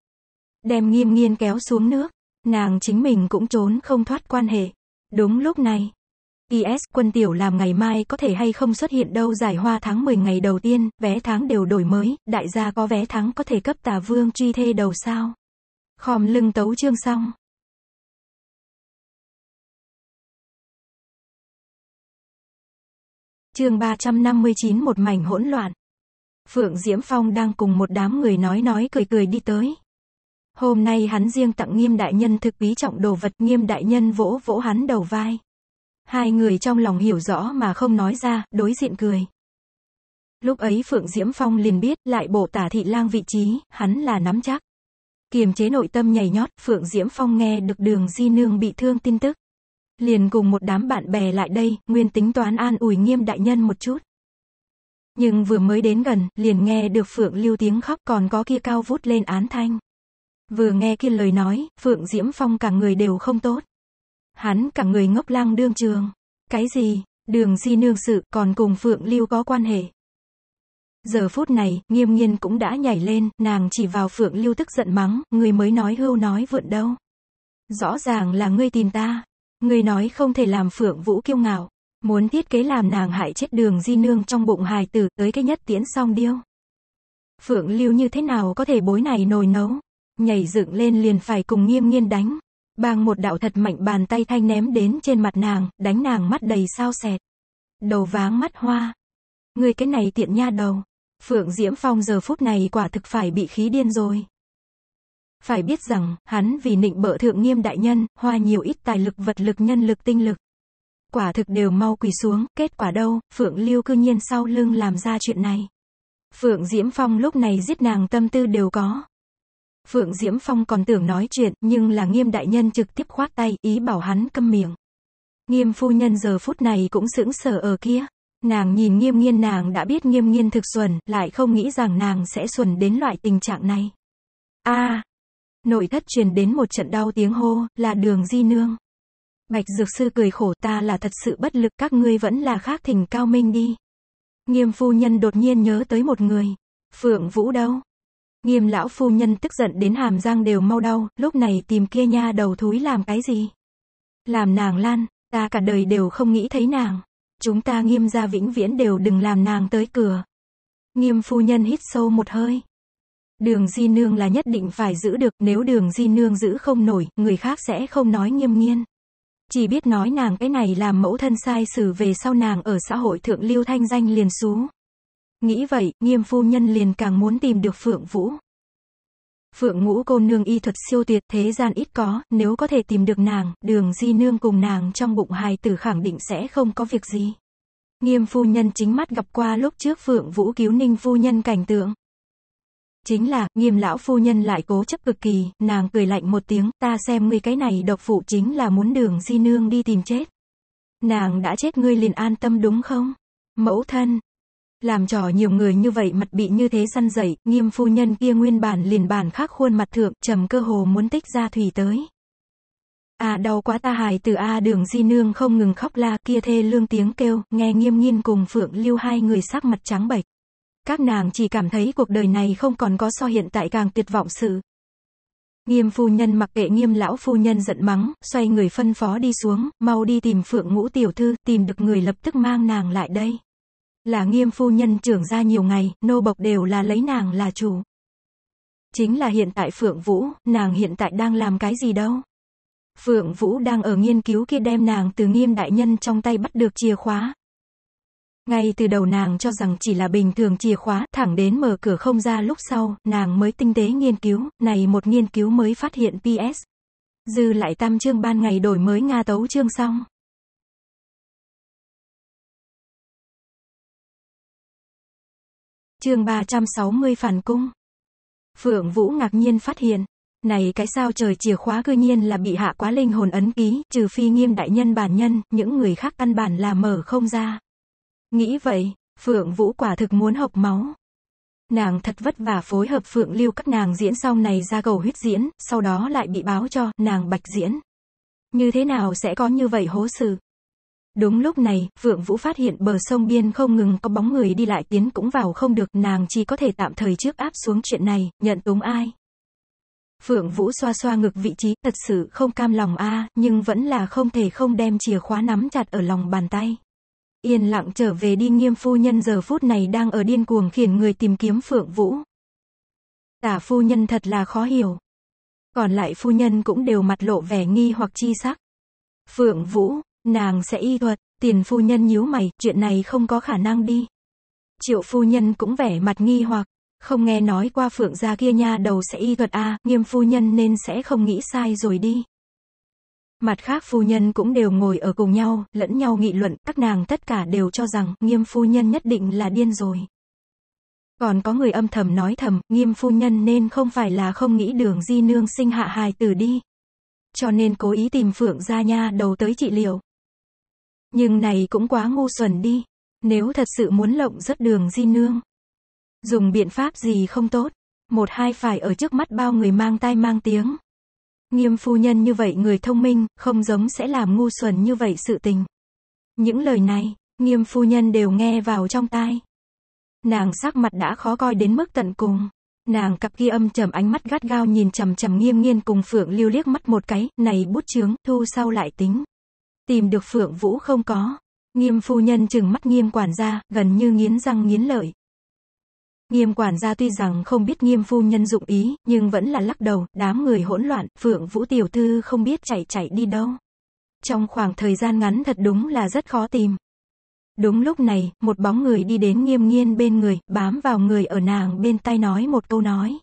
Đem nghiêm nghiên kéo xuống nước, nàng chính mình cũng trốn không thoát quan hệ. Đúng lúc này, IS quân tiểu làm ngày mai có thể hay không xuất hiện đâu giải hoa tháng 10 ngày đầu tiên, vé tháng đều đổi mới, đại gia có vé tháng có thể cấp tà vương truy thê đầu sao. Khòm lưng tấu chương xong. Chương 359 một mảnh hỗn loạn. Phượng Diễm Phong đang cùng một đám người nói nói cười cười đi tới. Hôm nay hắn riêng tặng nghiêm đại nhân thực quý trọng đồ vật nghiêm đại nhân vỗ vỗ hắn đầu vai. Hai người trong lòng hiểu rõ mà không nói ra, đối diện cười. Lúc ấy Phượng Diễm Phong liền biết lại bộ tả thị lang vị trí, hắn là nắm chắc. Kiềm chế nội tâm nhảy nhót, Phượng Diễm Phong nghe được đường di nương bị thương tin tức. Liền cùng một đám bạn bè lại đây, nguyên tính toán an ủi nghiêm đại nhân một chút. Nhưng vừa mới đến gần, liền nghe được Phượng Lưu tiếng khóc còn có kia cao vút lên án thanh. Vừa nghe kia lời nói, Phượng Diễm Phong cả người đều không tốt. Hắn cả người ngốc lang đương trường. Cái gì, đường di nương sự còn cùng Phượng Lưu có quan hệ. Giờ phút này, nghiêm nghiên cũng đã nhảy lên, nàng chỉ vào Phượng Lưu tức giận mắng, người mới nói hưu nói vượn đâu. Rõ ràng là ngươi tìm ta. Ngươi nói không thể làm Phượng Vũ kiêu ngạo. Muốn thiết kế làm nàng hại chết đường di nương trong bụng hài tử, tới cái nhất tiễn xong điêu. Phượng lưu như thế nào có thể bối này nồi nấu. Nhảy dựng lên liền phải cùng nghiêm nghiên đánh. Bang một đạo thật mạnh bàn tay thanh ném đến trên mặt nàng, đánh nàng mắt đầy sao sẹt. Đầu váng mắt hoa. Người cái này tiện nha đầu. Phượng Diễm Phong giờ phút này quả thực phải bị khí điên rồi. Phải biết rằng, hắn vì nịnh bợ thượng nghiêm đại nhân, hoa nhiều ít tài lực vật lực nhân lực tinh lực quả thực đều mau quỳ xuống, kết quả đâu, Phượng lưu cư nhiên sau lưng làm ra chuyện này. Phượng Diễm Phong lúc này giết nàng tâm tư đều có. Phượng Diễm Phong còn tưởng nói chuyện, nhưng là nghiêm đại nhân trực tiếp khoát tay, ý bảo hắn câm miệng. Nghiêm phu nhân giờ phút này cũng sững sờ ở kia. Nàng nhìn nghiêm nghiên nàng đã biết nghiêm nghiên thực xuẩn, lại không nghĩ rằng nàng sẽ xuẩn đến loại tình trạng này. a nội thất truyền đến một trận đau tiếng hô, là đường di nương. Bạch Dược Sư cười khổ ta là thật sự bất lực các ngươi vẫn là khác thỉnh cao minh đi. Nghiêm phu nhân đột nhiên nhớ tới một người. Phượng Vũ đâu? Nghiêm lão phu nhân tức giận đến hàm răng đều mau đau, lúc này tìm kia nha đầu thúi làm cái gì? Làm nàng lan, ta cả đời đều không nghĩ thấy nàng. Chúng ta nghiêm gia vĩnh viễn đều đừng làm nàng tới cửa. Nghiêm phu nhân hít sâu một hơi. Đường di nương là nhất định phải giữ được, nếu đường di nương giữ không nổi, người khác sẽ không nói nghiêm nghiên. Chỉ biết nói nàng cái này làm mẫu thân sai xử về sau nàng ở xã hội thượng lưu thanh danh liền xú. Nghĩ vậy, nghiêm phu nhân liền càng muốn tìm được Phượng Vũ. Phượng Ngũ cô nương y thuật siêu tuyệt thế gian ít có, nếu có thể tìm được nàng, đường di nương cùng nàng trong bụng hài tử khẳng định sẽ không có việc gì. Nghiêm phu nhân chính mắt gặp qua lúc trước Phượng Vũ cứu ninh phu nhân cảnh tượng. Chính là, nghiêm lão phu nhân lại cố chấp cực kỳ, nàng cười lạnh một tiếng, ta xem ngươi cái này độc phụ chính là muốn đường di nương đi tìm chết. Nàng đã chết ngươi liền an tâm đúng không? Mẫu thân. Làm trò nhiều người như vậy mặt bị như thế săn dậy, nghiêm phu nhân kia nguyên bản liền bản khác khuôn mặt thượng, trầm cơ hồ muốn tích ra thủy tới. À đau quá ta hài từ A đường di nương không ngừng khóc la kia thê lương tiếng kêu, nghe nghiêm nghiên cùng phượng lưu hai người sắc mặt trắng bệch. Các nàng chỉ cảm thấy cuộc đời này không còn có so hiện tại càng tuyệt vọng sự. Nghiêm phu nhân mặc kệ nghiêm lão phu nhân giận mắng, xoay người phân phó đi xuống, mau đi tìm phượng ngũ tiểu thư, tìm được người lập tức mang nàng lại đây. Là nghiêm phu nhân trưởng ra nhiều ngày, nô bộc đều là lấy nàng là chủ. Chính là hiện tại phượng vũ, nàng hiện tại đang làm cái gì đâu. Phượng vũ đang ở nghiên cứu kia đem nàng từ nghiêm đại nhân trong tay bắt được chìa khóa, ngay từ đầu nàng cho rằng chỉ là bình thường chìa khóa, thẳng đến mở cửa không ra lúc sau, nàng mới tinh tế nghiên cứu, này một nghiên cứu mới phát hiện PS. Dư lại tam chương ban ngày đổi mới Nga tấu chương xong. Chương 360 phản cung. Phượng Vũ ngạc nhiên phát hiện, này cái sao trời chìa khóa cư nhiên là bị hạ quá linh hồn ấn ký, trừ phi nghiêm đại nhân bản nhân, những người khác căn bản là mở không ra. Nghĩ vậy, Phượng Vũ quả thực muốn học máu. Nàng thật vất vả phối hợp Phượng Lưu các nàng diễn xong này ra cầu huyết diễn, sau đó lại bị báo cho, nàng bạch diễn. Như thế nào sẽ có như vậy hố sự? Đúng lúc này, Phượng Vũ phát hiện bờ sông biên không ngừng có bóng người đi lại tiến cũng vào không được, nàng chỉ có thể tạm thời trước áp xuống chuyện này, nhận túng ai. Phượng Vũ xoa xoa ngực vị trí, thật sự không cam lòng a, nhưng vẫn là không thể không đem chìa khóa nắm chặt ở lòng bàn tay. Yên lặng trở về đi nghiêm phu nhân giờ phút này đang ở điên cuồng khiển người tìm kiếm Phượng Vũ. Tả phu nhân thật là khó hiểu. Còn lại phu nhân cũng đều mặt lộ vẻ nghi hoặc chi sắc. Phượng Vũ, nàng sẽ y thuật, tiền phu nhân nhíu mày, chuyện này không có khả năng đi. Triệu phu nhân cũng vẻ mặt nghi hoặc, không nghe nói qua Phượng gia kia nha đầu sẽ y thuật a nghiêm phu nhân nên sẽ không nghĩ sai rồi đi. Mặt khác phu nhân cũng đều ngồi ở cùng nhau, lẫn nhau nghị luận, các nàng tất cả đều cho rằng nghiêm phu nhân nhất định là điên rồi. Còn có người âm thầm nói thầm, nghiêm phu nhân nên không phải là không nghĩ đường di nương sinh hạ hài tử đi. Cho nên cố ý tìm Phượng Gia Nha đầu tới trị liệu. Nhưng này cũng quá ngu xuẩn đi. Nếu thật sự muốn lộng rất đường di nương. Dùng biện pháp gì không tốt. Một hai phải ở trước mắt bao người mang tai mang tiếng. Nghiêm phu nhân như vậy người thông minh, không giống sẽ làm ngu xuẩn như vậy sự tình. Những lời này, nghiêm phu nhân đều nghe vào trong tai. Nàng sắc mặt đã khó coi đến mức tận cùng. Nàng cặp kia âm trầm ánh mắt gắt gao nhìn trầm trầm nghiêm nghiên cùng Phượng Lưu liếc mắt một cái, này bút chướng, thu sau lại tính. Tìm được Phượng Vũ không có. Nghiêm phu nhân chừng mắt nghiêm quản gia, gần như nghiến răng nghiến lợi. Nghiêm quản gia tuy rằng không biết nghiêm phu nhân dụng ý, nhưng vẫn là lắc đầu, đám người hỗn loạn, phượng vũ tiểu thư không biết chạy chạy đi đâu. Trong khoảng thời gian ngắn thật đúng là rất khó tìm. Đúng lúc này, một bóng người đi đến nghiêm nghiên bên người, bám vào người ở nàng bên tay nói một câu nói.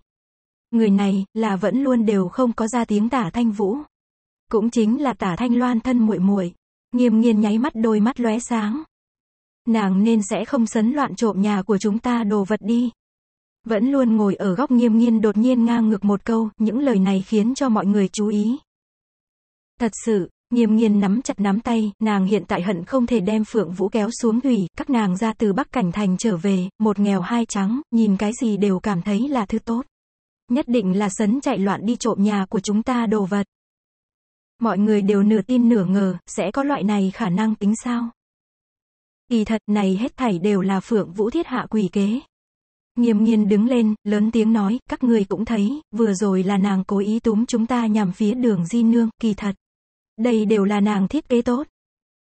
Người này, là vẫn luôn đều không có ra tiếng tả thanh vũ. Cũng chính là tả thanh loan thân muội muội Nghiêm nghiên nháy mắt đôi mắt lóe sáng, nàng nên sẽ không sấn loạn trộm nhà của chúng ta đồ vật đi. Vẫn luôn ngồi ở góc nghiêm nghiên đột nhiên ngang ngược một câu, những lời này khiến cho mọi người chú ý. Thật sự, nghiêm nghiên nắm chặt nắm tay, nàng hiện tại hận không thể đem Phượng Vũ kéo xuống thủy, các nàng ra từ Bắc Cảnh Thành trở về, một nghèo hai trắng, nhìn cái gì đều cảm thấy là thứ tốt. Nhất định là sấn chạy loạn đi trộm nhà của chúng ta đồ vật. Mọi người đều nửa tin nửa ngờ, sẽ có loại này khả năng tính sao? Kỳ thật này hết thảy đều là Phượng Vũ Thiết hạ quỷ kế. Nghiêm nghiên đứng lên, lớn tiếng nói, các người cũng thấy, vừa rồi là nàng cố ý túm chúng ta nhằm phía đường di nương, kỳ thật. Đây đều là nàng thiết kế tốt.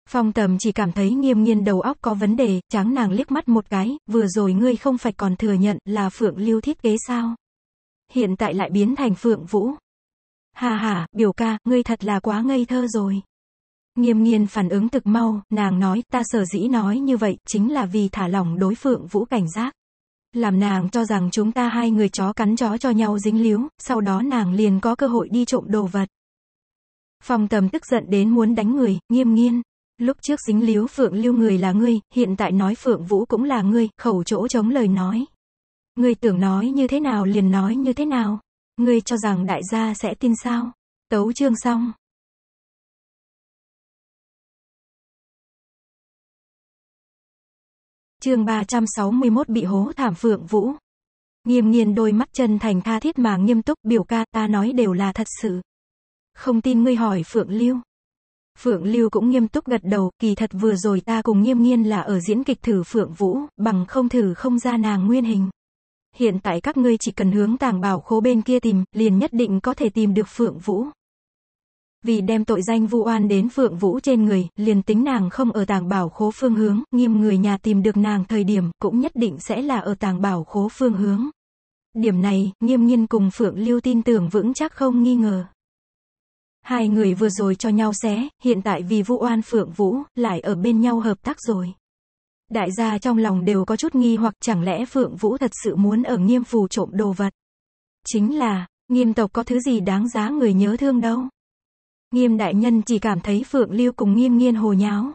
Phong tầm chỉ cảm thấy nghiêm nghiên đầu óc có vấn đề, tráng nàng liếc mắt một cái, vừa rồi ngươi không phải còn thừa nhận là Phượng Lưu thiết kế sao. Hiện tại lại biến thành Phượng Vũ. Hà hà, biểu ca, ngươi thật là quá ngây thơ rồi. Nghiêm nghiên phản ứng thực mau, nàng nói, ta sở dĩ nói như vậy, chính là vì thả lỏng đối phượng vũ cảnh giác. Làm nàng cho rằng chúng ta hai người chó cắn chó cho nhau dính líu, sau đó nàng liền có cơ hội đi trộm đồ vật. Phòng tầm tức giận đến muốn đánh người, nghiêm nghiên. Lúc trước dính líu phượng lưu người là ngươi, hiện tại nói phượng vũ cũng là ngươi, khẩu chỗ chống lời nói. Ngươi tưởng nói như thế nào liền nói như thế nào. Ngươi cho rằng đại gia sẽ tin sao. Tấu chương xong. Chương 361 bị hố thảm Phượng Vũ. Nghiêm nghiền đôi mắt chân thành tha thiết mà nghiêm túc biểu ca ta nói đều là thật sự. Không tin ngươi hỏi Phượng Lưu. Phượng Lưu cũng nghiêm túc gật đầu, kỳ thật vừa rồi ta cùng nghiêm nghiên là ở diễn kịch thử Phượng Vũ, bằng không thử không ra nàng nguyên hình. Hiện tại các ngươi chỉ cần hướng tàng bảo khố bên kia tìm, liền nhất định có thể tìm được Phượng Vũ vì đem tội danh vu oan đến Phượng Vũ trên người, liền tính nàng không ở tàng bảo khố phương hướng, nghiêm người nhà tìm được nàng thời điểm, cũng nhất định sẽ là ở tàng bảo khố phương hướng. Điểm này, nghiêm nhiên cùng Phượng Lưu tin tưởng vững chắc không nghi ngờ. Hai người vừa rồi cho nhau xé, hiện tại vì vu Oan Phượng Vũ, lại ở bên nhau hợp tác rồi. Đại gia trong lòng đều có chút nghi hoặc chẳng lẽ Phượng Vũ thật sự muốn ở nghiêm phù trộm đồ vật. Chính là, nghiêm tộc có thứ gì đáng giá người nhớ thương đâu. Nghiêm đại nhân chỉ cảm thấy Phượng Lưu cùng nghiêm nghiên hồ nháo.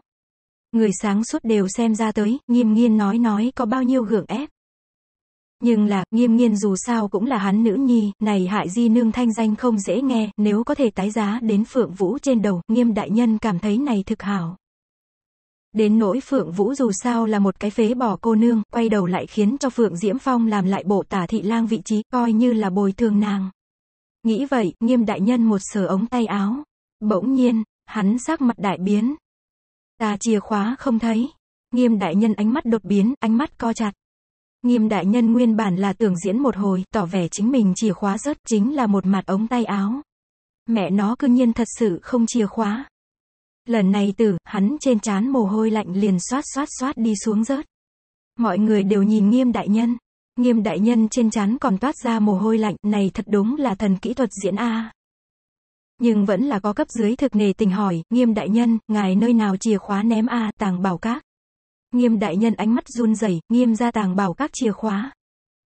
Người sáng suốt đều xem ra tới, nghiêm nghiên nói nói có bao nhiêu gượng ép. Nhưng là, nghiêm nghiên dù sao cũng là hắn nữ nhi, này hại di nương thanh danh không dễ nghe, nếu có thể tái giá đến Phượng Vũ trên đầu, nghiêm đại nhân cảm thấy này thực hảo. Đến nỗi Phượng Vũ dù sao là một cái phế bỏ cô nương, quay đầu lại khiến cho Phượng Diễm Phong làm lại bộ tả thị lang vị trí, coi như là bồi thường nàng. Nghĩ vậy, nghiêm đại nhân một sờ ống tay áo. Bỗng nhiên, hắn sắc mặt đại biến. Ta chìa khóa không thấy. Nghiêm đại nhân ánh mắt đột biến, ánh mắt co chặt. Nghiêm đại nhân nguyên bản là tưởng diễn một hồi, tỏ vẻ chính mình chìa khóa rớt chính là một mặt ống tay áo. Mẹ nó cư nhiên thật sự không chìa khóa. Lần này tử, hắn trên trán mồ hôi lạnh liền xoát xoát xoát đi xuống rớt. Mọi người đều nhìn nghiêm đại nhân. Nghiêm đại nhân trên trán còn toát ra mồ hôi lạnh, này thật đúng là thần kỹ thuật diễn A nhưng vẫn là có cấp dưới thực nề tình hỏi, nghiêm đại nhân, ngài nơi nào chìa khóa ném a à, tàng bảo các. Nghiêm đại nhân ánh mắt run rẩy, nghiêm ra tàng bảo các chìa khóa.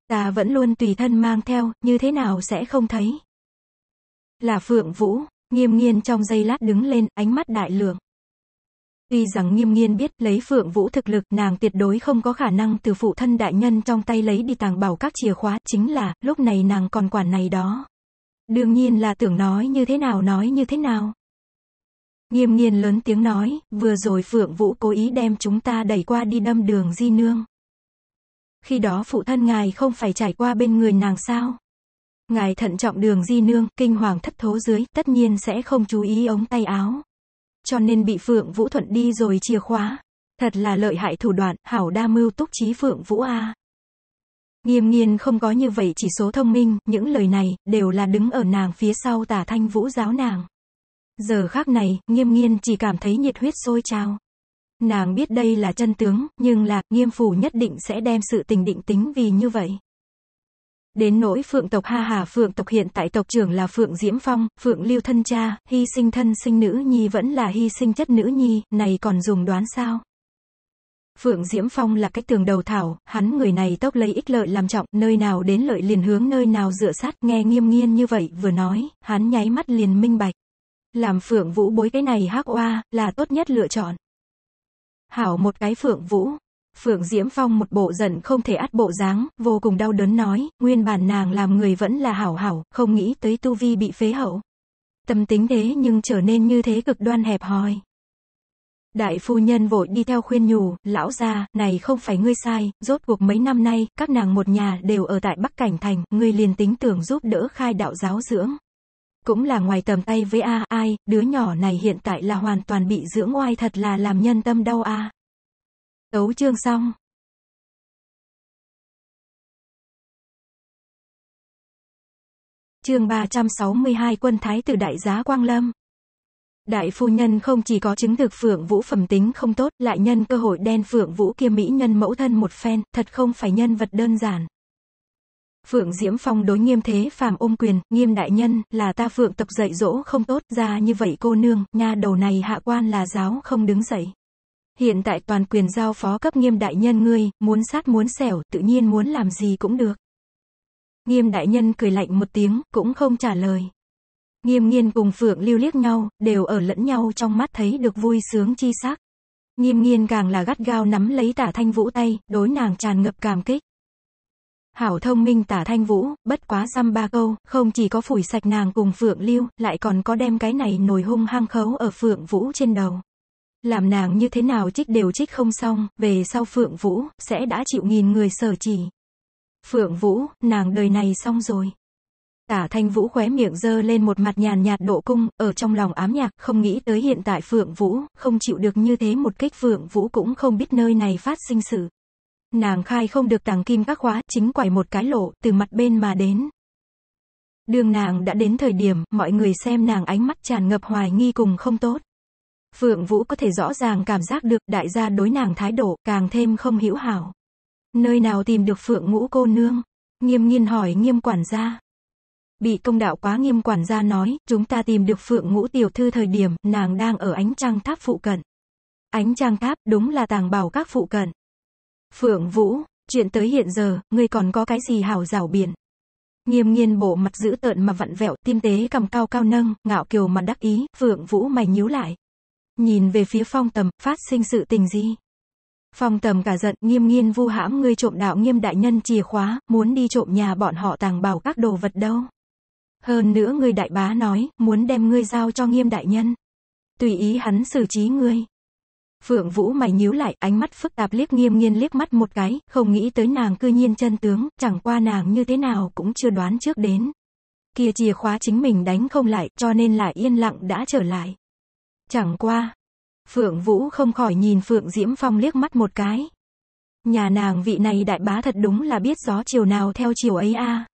Ta vẫn luôn tùy thân mang theo, như thế nào sẽ không thấy. Là Phượng Vũ, nghiêm nghiên trong giây lát đứng lên, ánh mắt đại lượng. Tuy rằng nghiêm nghiên biết lấy Phượng Vũ thực lực nàng tuyệt đối không có khả năng từ phụ thân đại nhân trong tay lấy đi tàng bảo các chìa khóa chính là lúc này nàng còn quản này đó. Đương nhiên là tưởng nói như thế nào nói như thế nào. Nghiêm nghiên lớn tiếng nói, vừa rồi Phượng Vũ cố ý đem chúng ta đẩy qua đi đâm đường di nương. Khi đó phụ thân ngài không phải trải qua bên người nàng sao? Ngài thận trọng đường di nương, kinh hoàng thất thố dưới, tất nhiên sẽ không chú ý ống tay áo. Cho nên bị Phượng Vũ thuận đi rồi chìa khóa. Thật là lợi hại thủ đoạn, hảo đa mưu túc trí Phượng Vũ A. Nghiêm nghiên không có như vậy chỉ số thông minh, những lời này, đều là đứng ở nàng phía sau tả thanh vũ giáo nàng. Giờ khác này, nghiêm nghiên chỉ cảm thấy nhiệt huyết sôi trào. Nàng biết đây là chân tướng, nhưng là, nghiêm phủ nhất định sẽ đem sự tình định tính vì như vậy. Đến nỗi phượng tộc ha hà phượng tộc hiện tại tộc trưởng là phượng Diễm Phong, phượng lưu thân cha, hy sinh thân sinh nữ nhi vẫn là hy sinh chất nữ nhi, này còn dùng đoán sao? Phượng Diễm Phong là cách tường đầu thảo, hắn người này tốc lấy ích lợi làm trọng, nơi nào đến lợi liền hướng nơi nào dựa sát, nghe nghiêm nghiên như vậy vừa nói, hắn nháy mắt liền minh bạch. Làm Phượng Vũ bối cái này hắc oa, là tốt nhất lựa chọn. Hảo một cái Phượng Vũ. Phượng Diễm Phong một bộ giận không thể át bộ dáng, vô cùng đau đớn nói, nguyên bản nàng làm người vẫn là hảo hảo, không nghĩ tới tu vi bị phế hậu. Tâm tính thế nhưng trở nên như thế cực đoan hẹp hòi. Đại phu nhân vội đi theo khuyên nhủ, lão gia, này không phải ngươi sai, rốt cuộc mấy năm nay, các nàng một nhà đều ở tại Bắc Cảnh Thành, ngươi liền tính tưởng giúp đỡ khai đạo giáo dưỡng. Cũng là ngoài tầm tay với A, ai, đứa nhỏ này hiện tại là hoàn toàn bị dưỡng oai thật là làm nhân tâm đau A. Tấu chương xong. Chương 362 Quân Thái tử Đại Giá Quang Lâm Đại phu nhân không chỉ có chứng thực Phượng Vũ phẩm tính không tốt, lại nhân cơ hội đen Phượng Vũ kia mỹ nhân mẫu thân một phen, thật không phải nhân vật đơn giản. Phượng Diễm Phong đối nghiêm thế phàm ôm quyền, nghiêm đại nhân, là ta Phượng tộc dạy dỗ không tốt, ra như vậy cô nương, nha đầu này hạ quan là giáo không đứng dậy. Hiện tại toàn quyền giao phó cấp nghiêm đại nhân ngươi, muốn sát muốn xẻo, tự nhiên muốn làm gì cũng được. Nghiêm đại nhân cười lạnh một tiếng, cũng không trả lời. Nghiêm nghiên cùng Phượng lưu liếc nhau, đều ở lẫn nhau trong mắt thấy được vui sướng chi sắc. Nghiêm nghiên càng là gắt gao nắm lấy tả thanh vũ tay, đối nàng tràn ngập cảm kích. Hảo thông minh tả thanh vũ, bất quá xăm ba câu, không chỉ có phủi sạch nàng cùng Phượng lưu, lại còn có đem cái này nổi hung hăng khấu ở Phượng vũ trên đầu. Làm nàng như thế nào trích đều trích không xong, về sau Phượng vũ, sẽ đã chịu nghìn người sở chỉ. Phượng vũ, nàng đời này xong rồi. Tả Thanh Vũ khóe miệng dơ lên một mặt nhàn nhạt độ cung, ở trong lòng ám nhạc, không nghĩ tới hiện tại Phượng Vũ, không chịu được như thế một kích Phượng Vũ cũng không biết nơi này phát sinh sự. Nàng khai không được tàng kim các khóa, chính quải một cái lộ, từ mặt bên mà đến. Đường nàng đã đến thời điểm, mọi người xem nàng ánh mắt tràn ngập hoài nghi cùng không tốt. Phượng Vũ có thể rõ ràng cảm giác được đại gia đối nàng thái độ, càng thêm không hiểu hảo. Nơi nào tìm được Phượng Ngũ cô nương? Nghiêm nghiên hỏi nghiêm quản gia. Bị công đạo quá nghiêm quản gia nói, chúng ta tìm được phượng ngũ tiểu thư thời điểm, nàng đang ở ánh trăng tháp phụ cận. Ánh trăng tháp, đúng là tàng bảo các phụ cận. Phượng vũ, chuyện tới hiện giờ, ngươi còn có cái gì hào rảo biển. Nghiêm nghiên bộ mặt giữ tợn mà vặn vẹo, tim tế cầm cao cao nâng, ngạo kiều mà đắc ý, phượng vũ mày nhíu lại. Nhìn về phía phong tầm, phát sinh sự tình gì? Phong tầm cả giận, nghiêm nghiên vu hãm ngươi trộm đạo nghiêm đại nhân chìa khóa, muốn đi trộm nhà bọn họ tàng bảo các đồ vật đâu. Hơn nữa ngươi đại bá nói, muốn đem ngươi giao cho nghiêm đại nhân. Tùy ý hắn xử trí ngươi. Phượng Vũ mày nhíu lại, ánh mắt phức tạp liếc nghiêm nghiên liếc mắt một cái, không nghĩ tới nàng cư nhiên chân tướng, chẳng qua nàng như thế nào cũng chưa đoán trước đến. Kia chìa khóa chính mình đánh không lại, cho nên lại yên lặng đã trở lại. Chẳng qua. Phượng Vũ không khỏi nhìn Phượng Diễm Phong liếc mắt một cái. Nhà nàng vị này đại bá thật đúng là biết gió chiều nào theo chiều ấy a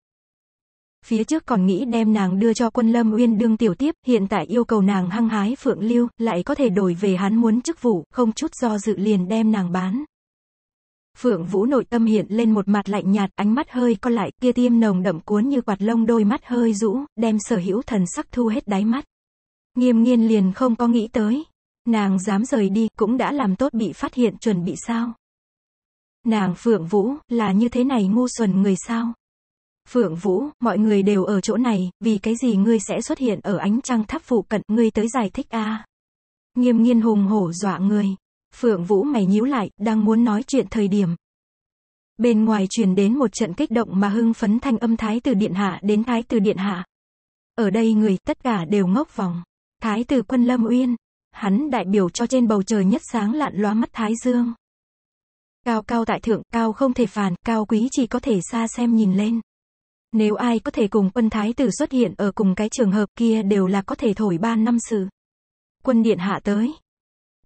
phía trước còn nghĩ đem nàng đưa cho quân lâm uyên đương tiểu tiếp, hiện tại yêu cầu nàng hăng hái phượng lưu, lại có thể đổi về hắn muốn chức vụ, không chút do dự liền đem nàng bán. Phượng Vũ nội tâm hiện lên một mặt lạnh nhạt, ánh mắt hơi co lại, kia tiêm nồng đậm cuốn như quạt lông đôi mắt hơi rũ, đem sở hữu thần sắc thu hết đáy mắt. Nghiêm nghiên liền không có nghĩ tới. Nàng dám rời đi, cũng đã làm tốt bị phát hiện chuẩn bị sao. Nàng Phượng Vũ, là như thế này ngu xuẩn người sao. Phượng Vũ, mọi người đều ở chỗ này, vì cái gì ngươi sẽ xuất hiện ở ánh trăng tháp phụ cận, ngươi tới giải thích a à? Nghiêm nghiên hùng hổ dọa người. Phượng Vũ mày nhíu lại, đang muốn nói chuyện thời điểm. Bên ngoài truyền đến một trận kích động mà hưng phấn thanh âm thái từ điện hạ đến thái từ điện hạ. Ở đây người tất cả đều ngốc vòng. Thái Từ quân Lâm Uyên, hắn đại biểu cho trên bầu trời nhất sáng lạn loa mắt thái dương. Cao cao tại thượng, cao không thể phản, cao quý chỉ có thể xa xem nhìn lên. Nếu ai có thể cùng quân thái tử xuất hiện ở cùng cái trường hợp kia đều là có thể thổi ban năm sự. Quân điện hạ tới.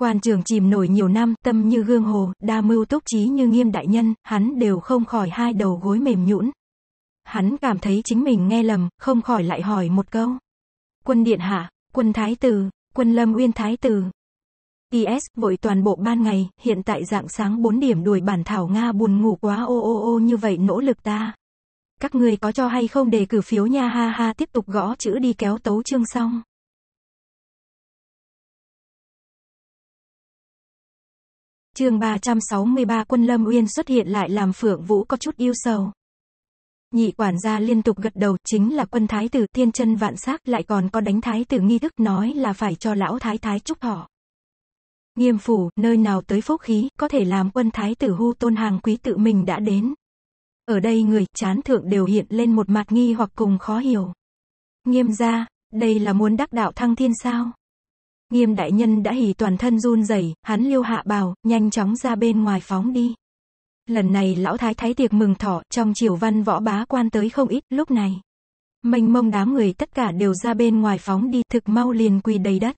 Quan trường chìm nổi nhiều năm, tâm như gương hồ, đa mưu túc trí như nghiêm đại nhân, hắn đều không khỏi hai đầu gối mềm nhũn. Hắn cảm thấy chính mình nghe lầm, không khỏi lại hỏi một câu. Quân điện hạ, quân thái tử, quân lâm uyên thái tử. IS, vội toàn bộ ban ngày, hiện tại dạng sáng 4 điểm đuổi bản thảo Nga buồn ngủ quá ô ô ô như vậy nỗ lực ta. Các người có cho hay không đề cử phiếu nha ha ha tiếp tục gõ chữ đi kéo tấu chương xong. chương 363 quân Lâm Uyên xuất hiện lại làm Phượng Vũ có chút yêu sầu. Nhị quản gia liên tục gật đầu chính là quân thái tử tiên chân vạn sắc lại còn có đánh thái tử nghi thức nói là phải cho lão thái thái chúc họ. Nghiêm phủ, nơi nào tới phúc khí, có thể làm quân thái tử hưu tôn hàng quý tự mình đã đến. Ở đây người chán thượng đều hiện lên một mặt nghi hoặc cùng khó hiểu. Nghiêm gia, đây là muốn đắc đạo thăng thiên sao? Nghiêm đại nhân đã hỉ toàn thân run rẩy, hắn liêu hạ bào, nhanh chóng ra bên ngoài phóng đi. Lần này lão thái thái tiệc mừng thọ, trong triều văn võ bá quan tới không ít, lúc này. Mênh mông đám người tất cả đều ra bên ngoài phóng đi, thực mau liền quỳ đầy đất.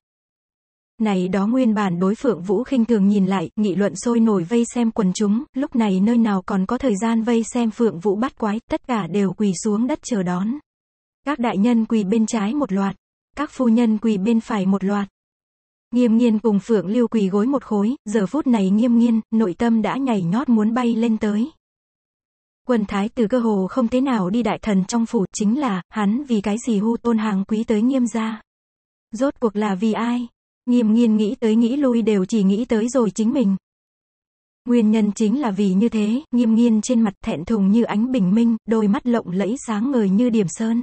Này đó nguyên bản đối Phượng Vũ khinh thường nhìn lại, nghị luận sôi nổi vây xem quần chúng, lúc này nơi nào còn có thời gian vây xem Phượng Vũ bắt quái, tất cả đều quỳ xuống đất chờ đón. Các đại nhân quỳ bên trái một loạt, các phu nhân quỳ bên phải một loạt. Nghiêm nghiên cùng Phượng Lưu quỳ gối một khối, giờ phút này nghiêm nghiên, nội tâm đã nhảy nhót muốn bay lên tới. Quần thái từ cơ hồ không thế nào đi đại thần trong phủ, chính là, hắn vì cái gì hưu tôn hàng quý tới nghiêm gia. Rốt cuộc là vì ai? Nghiêm nghiên nghĩ tới nghĩ lui đều chỉ nghĩ tới rồi chính mình. Nguyên nhân chính là vì như thế, nghiêm nghiên trên mặt thẹn thùng như ánh bình minh, đôi mắt lộng lẫy sáng ngời như điểm sơn.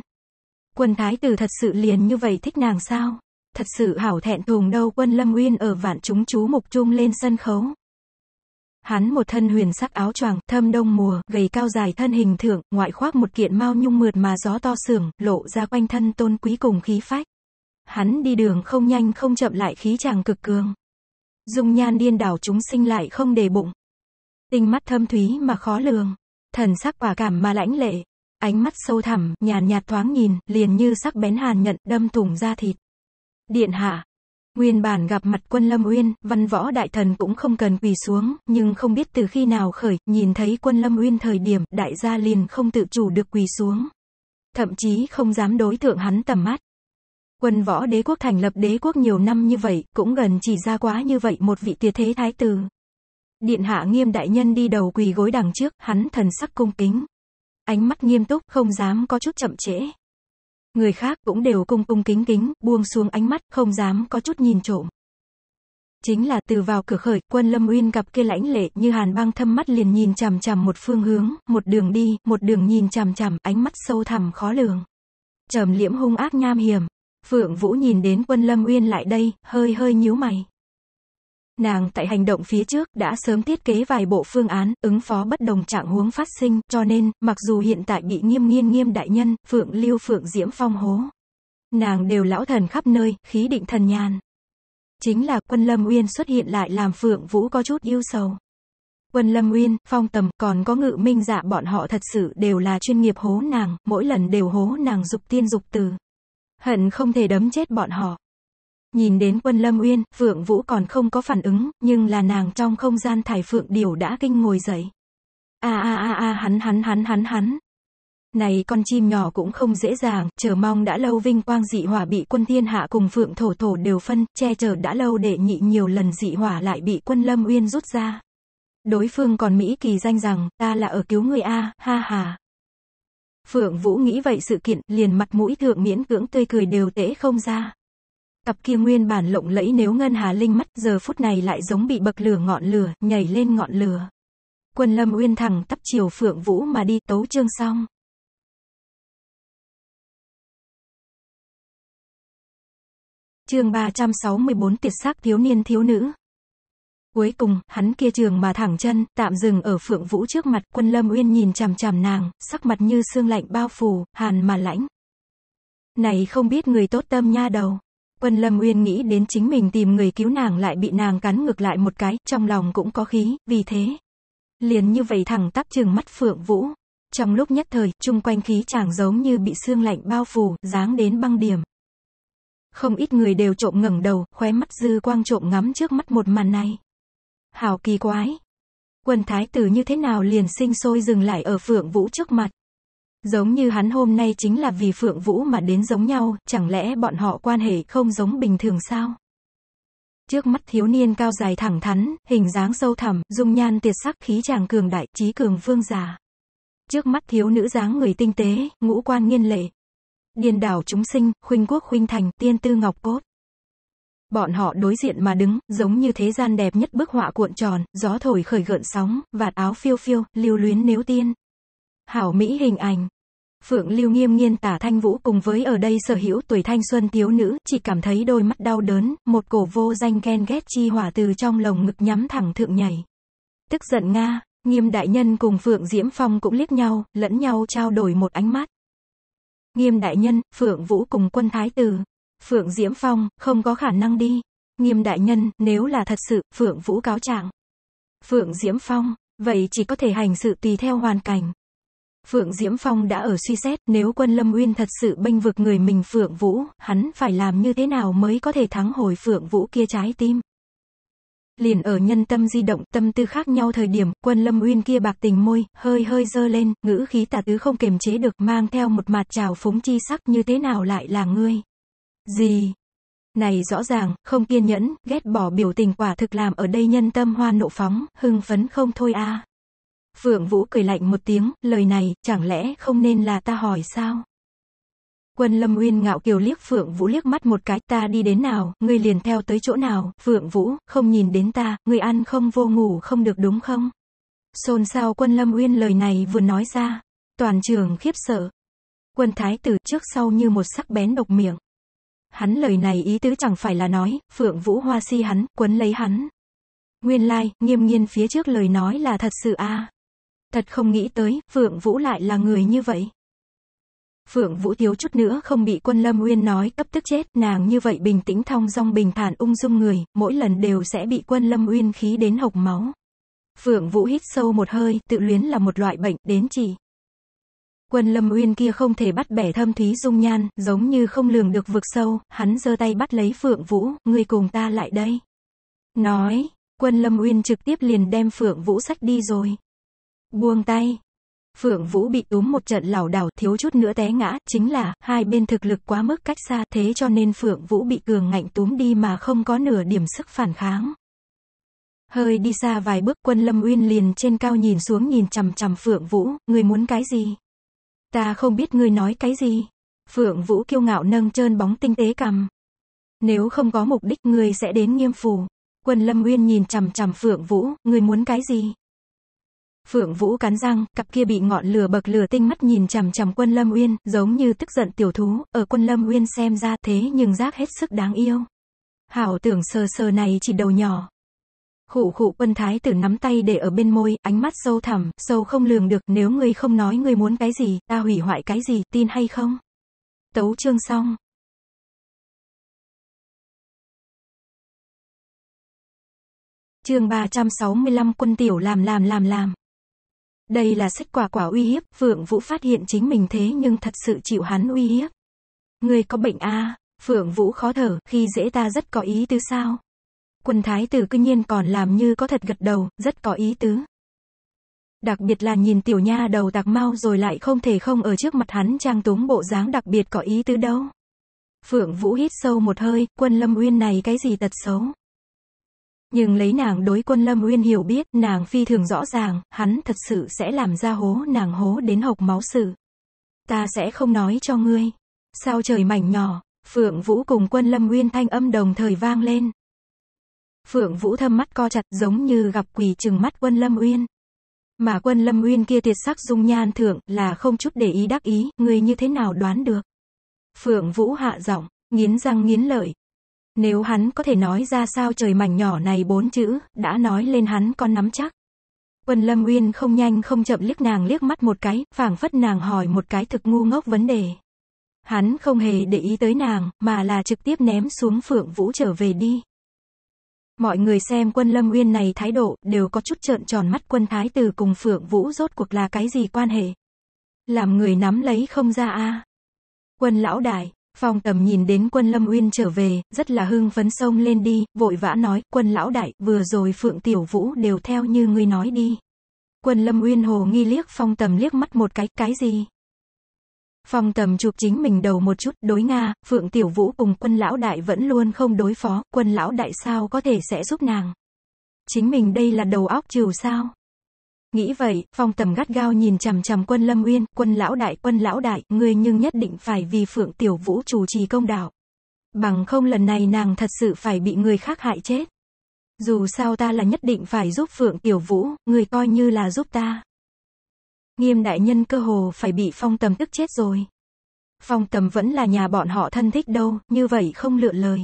Quân thái tử thật sự liền như vậy thích nàng sao? Thật sự hảo thẹn thùng đâu quân Lâm nguyên ở vạn chúng chú mục trung lên sân khấu. Hắn một thân huyền sắc áo choàng, thâm đông mùa, gầy cao dài thân hình thượng, ngoại khoác một kiện mau nhung mượt mà gió to sưởng, lộ ra quanh thân tôn quý cùng khí phách. Hắn đi đường không nhanh không chậm lại khí chàng cực cường. Dung nhan điên đảo chúng sinh lại không đề bụng. Tinh mắt thâm thúy mà khó lường. Thần sắc quả cảm mà lãnh lệ. Ánh mắt sâu thẳm, nhàn nhạt thoáng nhìn, liền như sắc bén hàn nhận đâm thủng da thịt. Điện hạ. Nguyên bản gặp mặt quân Lâm Uyên, văn võ đại thần cũng không cần quỳ xuống, nhưng không biết từ khi nào khởi, nhìn thấy quân Lâm Uyên thời điểm, đại gia liền không tự chủ được quỳ xuống. Thậm chí không dám đối thượng hắn tầm mắt. Quân võ đế quốc thành lập đế quốc nhiều năm như vậy, cũng gần chỉ ra quá như vậy một vị tiệt thế thái tử. Điện hạ nghiêm đại nhân đi đầu quỳ gối đằng trước, hắn thần sắc cung kính. Ánh mắt nghiêm túc, không dám có chút chậm trễ. Người khác cũng đều cung cung kính kính, buông xuống ánh mắt, không dám có chút nhìn trộm. Chính là từ vào cửa khởi, quân Lâm Uyên gặp kia lãnh lệ như hàn băng thâm mắt liền nhìn chằm chằm một phương hướng, một đường đi, một đường nhìn chằm chằm, ánh mắt sâu thẳm khó lường. Trầm liễm hung ác nham hiểm, Phượng Vũ nhìn đến quân Lâm Uyên lại đây, hơi hơi nhíu mày. Nàng tại hành động phía trước đã sớm thiết kế vài bộ phương án ứng phó bất đồng trạng huống phát sinh, cho nên, mặc dù hiện tại bị nghiêm nghiêm nghiêm đại nhân, Phượng Lưu Phượng Diễm Phong hố. Nàng đều lão thần khắp nơi, khí định thần nhàn. Chính là quân Lâm Uyên xuất hiện lại làm Phượng Vũ có chút yêu sầu. Quân Lâm Uyên, Phong Tầm, còn có ngự minh dạ bọn họ thật sự đều là chuyên nghiệp hố nàng, mỗi lần đều hố nàng dục tiên dục từ hận không thể đấm chết bọn họ. Nhìn đến quân Lâm Uyên, Phượng Vũ còn không có phản ứng, nhưng là nàng trong không gian thải Phượng Điểu đã kinh ngồi dậy. a a a a hắn hắn hắn hắn hắn. Này con chim nhỏ cũng không dễ dàng, chờ mong đã lâu vinh quang dị hỏa bị quân thiên hạ cùng Phượng Thổ Thổ đều phân, che chở đã lâu để nhị nhiều lần dị hỏa lại bị quân Lâm Uyên rút ra. Đối phương còn Mỹ kỳ danh rằng, ta là ở cứu người A, ha ha. Phượng Vũ nghĩ vậy sự kiện, liền mặt mũi thượng miễn cưỡng tươi cười đều tễ không ra. Cặp kia nguyên bản lộng lẫy nếu ngân hà linh mắt, giờ phút này lại giống bị bậc lửa ngọn lửa, nhảy lên ngọn lửa. Quân Lâm Uyên thẳng tắp chiều Phượng Vũ mà đi tấu chương xong. Chương 364 Tiệt xác thiếu niên thiếu nữ Cuối cùng, hắn kia trường mà thẳng chân, tạm dừng ở Phượng Vũ trước mặt, quân Lâm Uyên nhìn chằm chằm nàng, sắc mặt như xương lạnh bao phủ, hàn mà lãnh. Này không biết người tốt tâm nha đầu. Quân Lâm Uyên nghĩ đến chính mình tìm người cứu nàng lại bị nàng cắn ngược lại một cái, trong lòng cũng có khí, vì thế. Liền như vậy thẳng tắp trường mắt Phượng Vũ. Trong lúc nhất thời, chung quanh khí chàng giống như bị xương lạnh bao phủ, dáng đến băng điểm. Không ít người đều trộm ngẩng đầu, khóe mắt dư quang trộm ngắm trước mắt một màn này hào kỳ quái. quân thái tử như thế nào liền sinh sôi dừng lại ở Phượng Vũ trước mặt. Giống như hắn hôm nay chính là vì Phượng Vũ mà đến giống nhau, chẳng lẽ bọn họ quan hệ không giống bình thường sao? Trước mắt thiếu niên cao dài thẳng thắn, hình dáng sâu thẳm, dung nhan tuyệt sắc khí chàng cường đại, trí cường vương già. Trước mắt thiếu nữ dáng người tinh tế, ngũ quan nghiên lệ. Điền đảo chúng sinh, khuynh quốc khuynh thành, tiên tư ngọc cốt. Bọn họ đối diện mà đứng, giống như thế gian đẹp nhất bức họa cuộn tròn, gió thổi khởi gợn sóng, vạt áo phiêu phiêu, lưu luyến nếu tiên. Hảo Mỹ hình ảnh. Phượng Lưu nghiêm nghiên tả thanh vũ cùng với ở đây sở hữu tuổi thanh xuân thiếu nữ, chỉ cảm thấy đôi mắt đau đớn, một cổ vô danh ghen ghét chi hỏa từ trong lồng ngực nhắm thẳng thượng nhảy. Tức giận Nga, nghiêm đại nhân cùng Phượng Diễm Phong cũng liếc nhau, lẫn nhau trao đổi một ánh mắt. Nghiêm đại nhân, Phượng Vũ cùng quân thái tử, Phượng Diễm Phong, không có khả năng đi. Nghiêm đại nhân, nếu là thật sự, Phượng Vũ cáo trạng. Phượng Diễm Phong, vậy chỉ có thể hành sự tùy theo hoàn cảnh. Phượng Diễm Phong đã ở suy xét nếu quân Lâm Nguyên thật sự bênh vực người mình Phượng Vũ, hắn phải làm như thế nào mới có thể thắng hồi Phượng Vũ kia trái tim. Liền ở nhân tâm di động tâm tư khác nhau thời điểm, quân Lâm Nguyên kia bạc tình môi, hơi hơi dơ lên, ngữ khí tà tứ không kiềm chế được mang theo một mặt trào phúng chi sắc như thế nào lại là ngươi. Gì? Này rõ ràng, không kiên nhẫn, ghét bỏ biểu tình quả thực làm ở đây nhân tâm hoa nộ phóng, hưng phấn không thôi a. À. Phượng Vũ cười lạnh một tiếng, lời này, chẳng lẽ không nên là ta hỏi sao? Quân Lâm Uyên ngạo kiều liếc Phượng Vũ liếc mắt một cái, ta đi đến nào, ngươi liền theo tới chỗ nào, Phượng Vũ, không nhìn đến ta, ngươi ăn không vô ngủ không được đúng không? Xôn xao quân Lâm Uyên lời này vừa nói ra, toàn trường khiếp sợ. Quân Thái Tử trước sau như một sắc bén độc miệng. Hắn lời này ý tứ chẳng phải là nói, Phượng Vũ Hoa si hắn, quấn lấy hắn. Nguyên lai, like, nghiêm nghiên phía trước lời nói là thật sự a. Thật không nghĩ tới, Phượng Vũ lại là người như vậy. Phượng Vũ thiếu chút nữa không bị quân Lâm Uyên nói cấp tức chết, nàng như vậy bình tĩnh thong dong bình thản ung dung người, mỗi lần đều sẽ bị quân Lâm Uyên khí đến hộc máu. Phượng Vũ hít sâu một hơi, tự luyến là một loại bệnh, đến chỉ. Quân Lâm Uyên kia không thể bắt bẻ thâm thúy dung nhan, giống như không lường được vực sâu, hắn giơ tay bắt lấy Phượng Vũ, người cùng ta lại đây. Nói, quân Lâm Uyên trực tiếp liền đem Phượng Vũ sách đi rồi. Buông tay. Phượng Vũ bị túm một trận lảo đảo thiếu chút nữa té ngã, chính là, hai bên thực lực quá mức cách xa thế cho nên Phượng Vũ bị cường ngạnh túm đi mà không có nửa điểm sức phản kháng. Hơi đi xa vài bước quân Lâm Uyên liền trên cao nhìn xuống nhìn chằm chằm Phượng Vũ, người muốn cái gì? Ta không biết ngươi nói cái gì. Phượng Vũ kiêu ngạo nâng trơn bóng tinh tế cầm. Nếu không có mục đích ngươi sẽ đến nghiêm phủ. Quân Lâm Nguyên nhìn chằm chằm Phượng Vũ, ngươi muốn cái gì? Phượng Vũ cắn răng, cặp kia bị ngọn lửa bậc lửa tinh mắt nhìn chằm chằm Quân Lâm Uyên, giống như tức giận tiểu thú, ở Quân Lâm Uyên xem ra thế nhưng giác hết sức đáng yêu. Hảo tưởng sờ sờ này chỉ đầu nhỏ, Khụ khụ quân thái tử nắm tay để ở bên môi, ánh mắt sâu thẳm, sâu không lường được, nếu ngươi không nói ngươi muốn cái gì, ta hủy hoại cái gì, tin hay không? Tấu chương xong. Chương 365 quân tiểu làm làm làm làm. Đây là sách quả quả uy hiếp, Phượng Vũ phát hiện chính mình thế nhưng thật sự chịu hắn uy hiếp. Ngươi có bệnh a? À? Phượng Vũ khó thở, khi dễ ta rất có ý tư sao? Quân thái tử cư nhiên còn làm như có thật gật đầu, rất có ý tứ. Đặc biệt là nhìn tiểu nha đầu tạc mau rồi lại không thể không ở trước mặt hắn trang túng bộ dáng đặc biệt có ý tứ đâu. Phượng Vũ hít sâu một hơi, quân Lâm Uyên này cái gì tật xấu. Nhưng lấy nàng đối quân Lâm Uyên hiểu biết, nàng phi thường rõ ràng, hắn thật sự sẽ làm ra hố nàng hố đến hộc máu sự. Ta sẽ không nói cho ngươi. Sao trời mảnh nhỏ, Phượng Vũ cùng quân Lâm Uyên thanh âm đồng thời vang lên. Phượng Vũ thâm mắt co chặt giống như gặp quỷ chừng mắt quân Lâm Uyên. Mà quân Lâm Uyên kia tiệt sắc dung nhan thượng là không chút để ý đắc ý, người như thế nào đoán được. Phượng Vũ hạ giọng, nghiến răng nghiến lợi. Nếu hắn có thể nói ra sao trời mảnh nhỏ này bốn chữ, đã nói lên hắn con nắm chắc. Quân Lâm Uyên không nhanh không chậm liếc nàng liếc mắt một cái, phảng phất nàng hỏi một cái thực ngu ngốc vấn đề. Hắn không hề để ý tới nàng, mà là trực tiếp ném xuống Phượng Vũ trở về đi. Mọi người xem quân Lâm Uyên này thái độ đều có chút trợn tròn mắt quân thái tử cùng Phượng Vũ rốt cuộc là cái gì quan hệ. Làm người nắm lấy không ra a Quân lão đại, Phong tầm nhìn đến quân Lâm Uyên trở về, rất là hưng phấn sông lên đi, vội vã nói, quân lão đại, vừa rồi Phượng Tiểu Vũ đều theo như ngươi nói đi. Quân Lâm Uyên hồ nghi liếc phong tầm liếc mắt một cái, cái gì? Phong tầm chụp chính mình đầu một chút, đối Nga, Phượng Tiểu Vũ cùng quân lão đại vẫn luôn không đối phó, quân lão đại sao có thể sẽ giúp nàng. Chính mình đây là đầu óc trừ sao. Nghĩ vậy, phong tầm gắt gao nhìn chằm chằm quân Lâm Uyên, quân lão đại, quân lão đại, người nhưng nhất định phải vì Phượng Tiểu Vũ chủ trì công đạo. Bằng không lần này nàng thật sự phải bị người khác hại chết. Dù sao ta là nhất định phải giúp Phượng Tiểu Vũ, người coi như là giúp ta. Nghiêm đại nhân cơ hồ phải bị phong tầm tức chết rồi. Phong tầm vẫn là nhà bọn họ thân thích đâu, như vậy không lựa lời.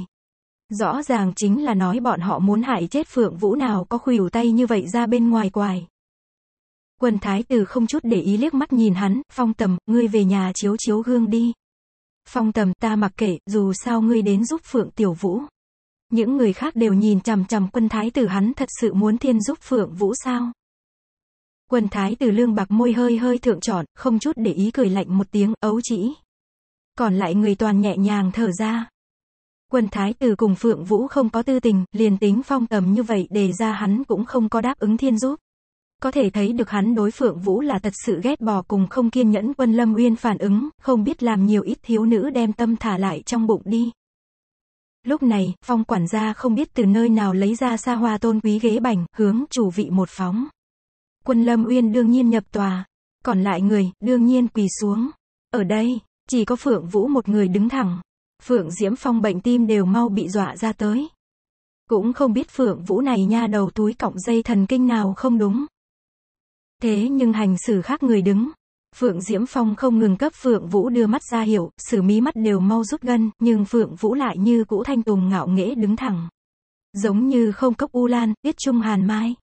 Rõ ràng chính là nói bọn họ muốn hại chết phượng vũ nào có khuỷu tay như vậy ra bên ngoài quài. quân thái tử không chút để ý liếc mắt nhìn hắn, phong tầm, ngươi về nhà chiếu chiếu gương đi. Phong tầm ta mặc kệ, dù sao ngươi đến giúp phượng tiểu vũ. Những người khác đều nhìn chằm chằm quân thái tử hắn thật sự muốn thiên giúp phượng vũ sao? Quân thái từ lương bạc môi hơi hơi thượng trọn, không chút để ý cười lạnh một tiếng, ấu chỉ. Còn lại người toàn nhẹ nhàng thở ra. Quân thái tử cùng Phượng Vũ không có tư tình, liền tính phong tầm như vậy đề ra hắn cũng không có đáp ứng thiên giúp. Có thể thấy được hắn đối Phượng Vũ là thật sự ghét bỏ cùng không kiên nhẫn quân Lâm Uyên phản ứng, không biết làm nhiều ít thiếu nữ đem tâm thả lại trong bụng đi. Lúc này, phong quản gia không biết từ nơi nào lấy ra xa hoa tôn quý ghế bành, hướng chủ vị một phóng. Quân Lâm Uyên đương nhiên nhập tòa, còn lại người đương nhiên quỳ xuống. Ở đây, chỉ có Phượng Vũ một người đứng thẳng. Phượng Diễm Phong bệnh tim đều mau bị dọa ra tới. Cũng không biết Phượng Vũ này nha đầu túi cọng dây thần kinh nào không đúng. Thế nhưng hành xử khác người đứng. Phượng Diễm Phong không ngừng cấp Phượng Vũ đưa mắt ra hiểu, xử mí mắt đều mau rút gân, nhưng Phượng Vũ lại như cũ thanh tùng ngạo nghễ đứng thẳng. Giống như không cốc u lan, tiết trung hàn mai.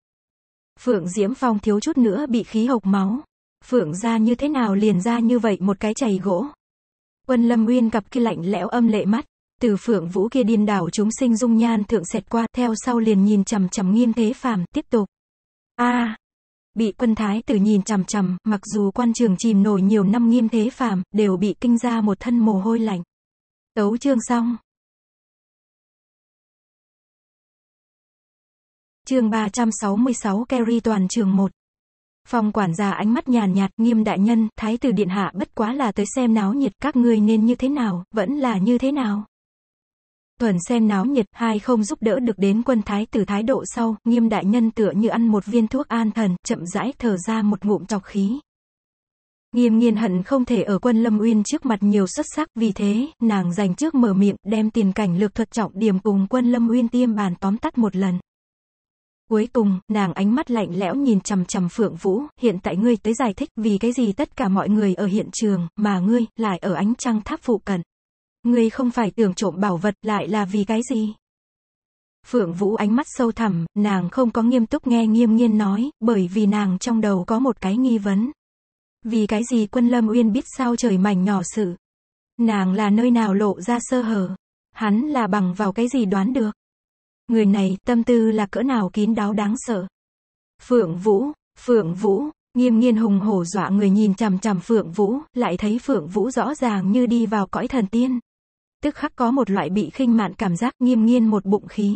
Phượng Diễm Phong thiếu chút nữa bị khí hộc máu. Phượng ra như thế nào liền ra như vậy một cái chày gỗ. Quân Lâm Nguyên cặp kia lạnh lẽo âm lệ mắt, từ Phượng Vũ kia điên đảo chúng sinh dung nhan thượng xẹt qua, theo sau liền nhìn chằm chằm Nghiêm Thế Phàm, tiếp tục. A, bị Quân Thái Tử nhìn chằm chằm, mặc dù quan trường chìm nổi nhiều năm Nghiêm Thế Phàm, đều bị kinh ra một thân mồ hôi lạnh. Tấu chương xong chương 366 Kerry toàn trường 1. Phòng quản gia ánh mắt nhàn nhạt, nghiêm đại nhân, thái tử điện hạ bất quá là tới xem náo nhiệt, các ngươi nên như thế nào, vẫn là như thế nào. thuần xem náo nhiệt, hai không giúp đỡ được đến quân thái tử thái độ sau, nghiêm đại nhân tựa như ăn một viên thuốc an thần, chậm rãi thở ra một ngụm chọc khí. Nghiêm nghiên hận không thể ở quân Lâm Uyên trước mặt nhiều xuất sắc, vì thế, nàng dành trước mở miệng, đem tiền cảnh lược thuật trọng điểm cùng quân Lâm Uyên tiêm bàn tóm tắt một lần. Cuối cùng, nàng ánh mắt lạnh lẽo nhìn chằm chằm Phượng Vũ, hiện tại ngươi tới giải thích vì cái gì tất cả mọi người ở hiện trường, mà ngươi, lại ở ánh trăng tháp phụ cận. Ngươi không phải tưởng trộm bảo vật lại là vì cái gì? Phượng Vũ ánh mắt sâu thẳm, nàng không có nghiêm túc nghe nghiêm nghiên nói, bởi vì nàng trong đầu có một cái nghi vấn. Vì cái gì quân Lâm Uyên biết sao trời mảnh nhỏ sự? Nàng là nơi nào lộ ra sơ hở? Hắn là bằng vào cái gì đoán được? Người này tâm tư là cỡ nào kín đáo đáng sợ. Phượng Vũ, Phượng Vũ, nghiêm nghiên hùng hổ dọa người nhìn chằm chằm Phượng Vũ, lại thấy Phượng Vũ rõ ràng như đi vào cõi thần tiên. Tức khắc có một loại bị khinh mạn cảm giác nghiêm nghiên một bụng khí.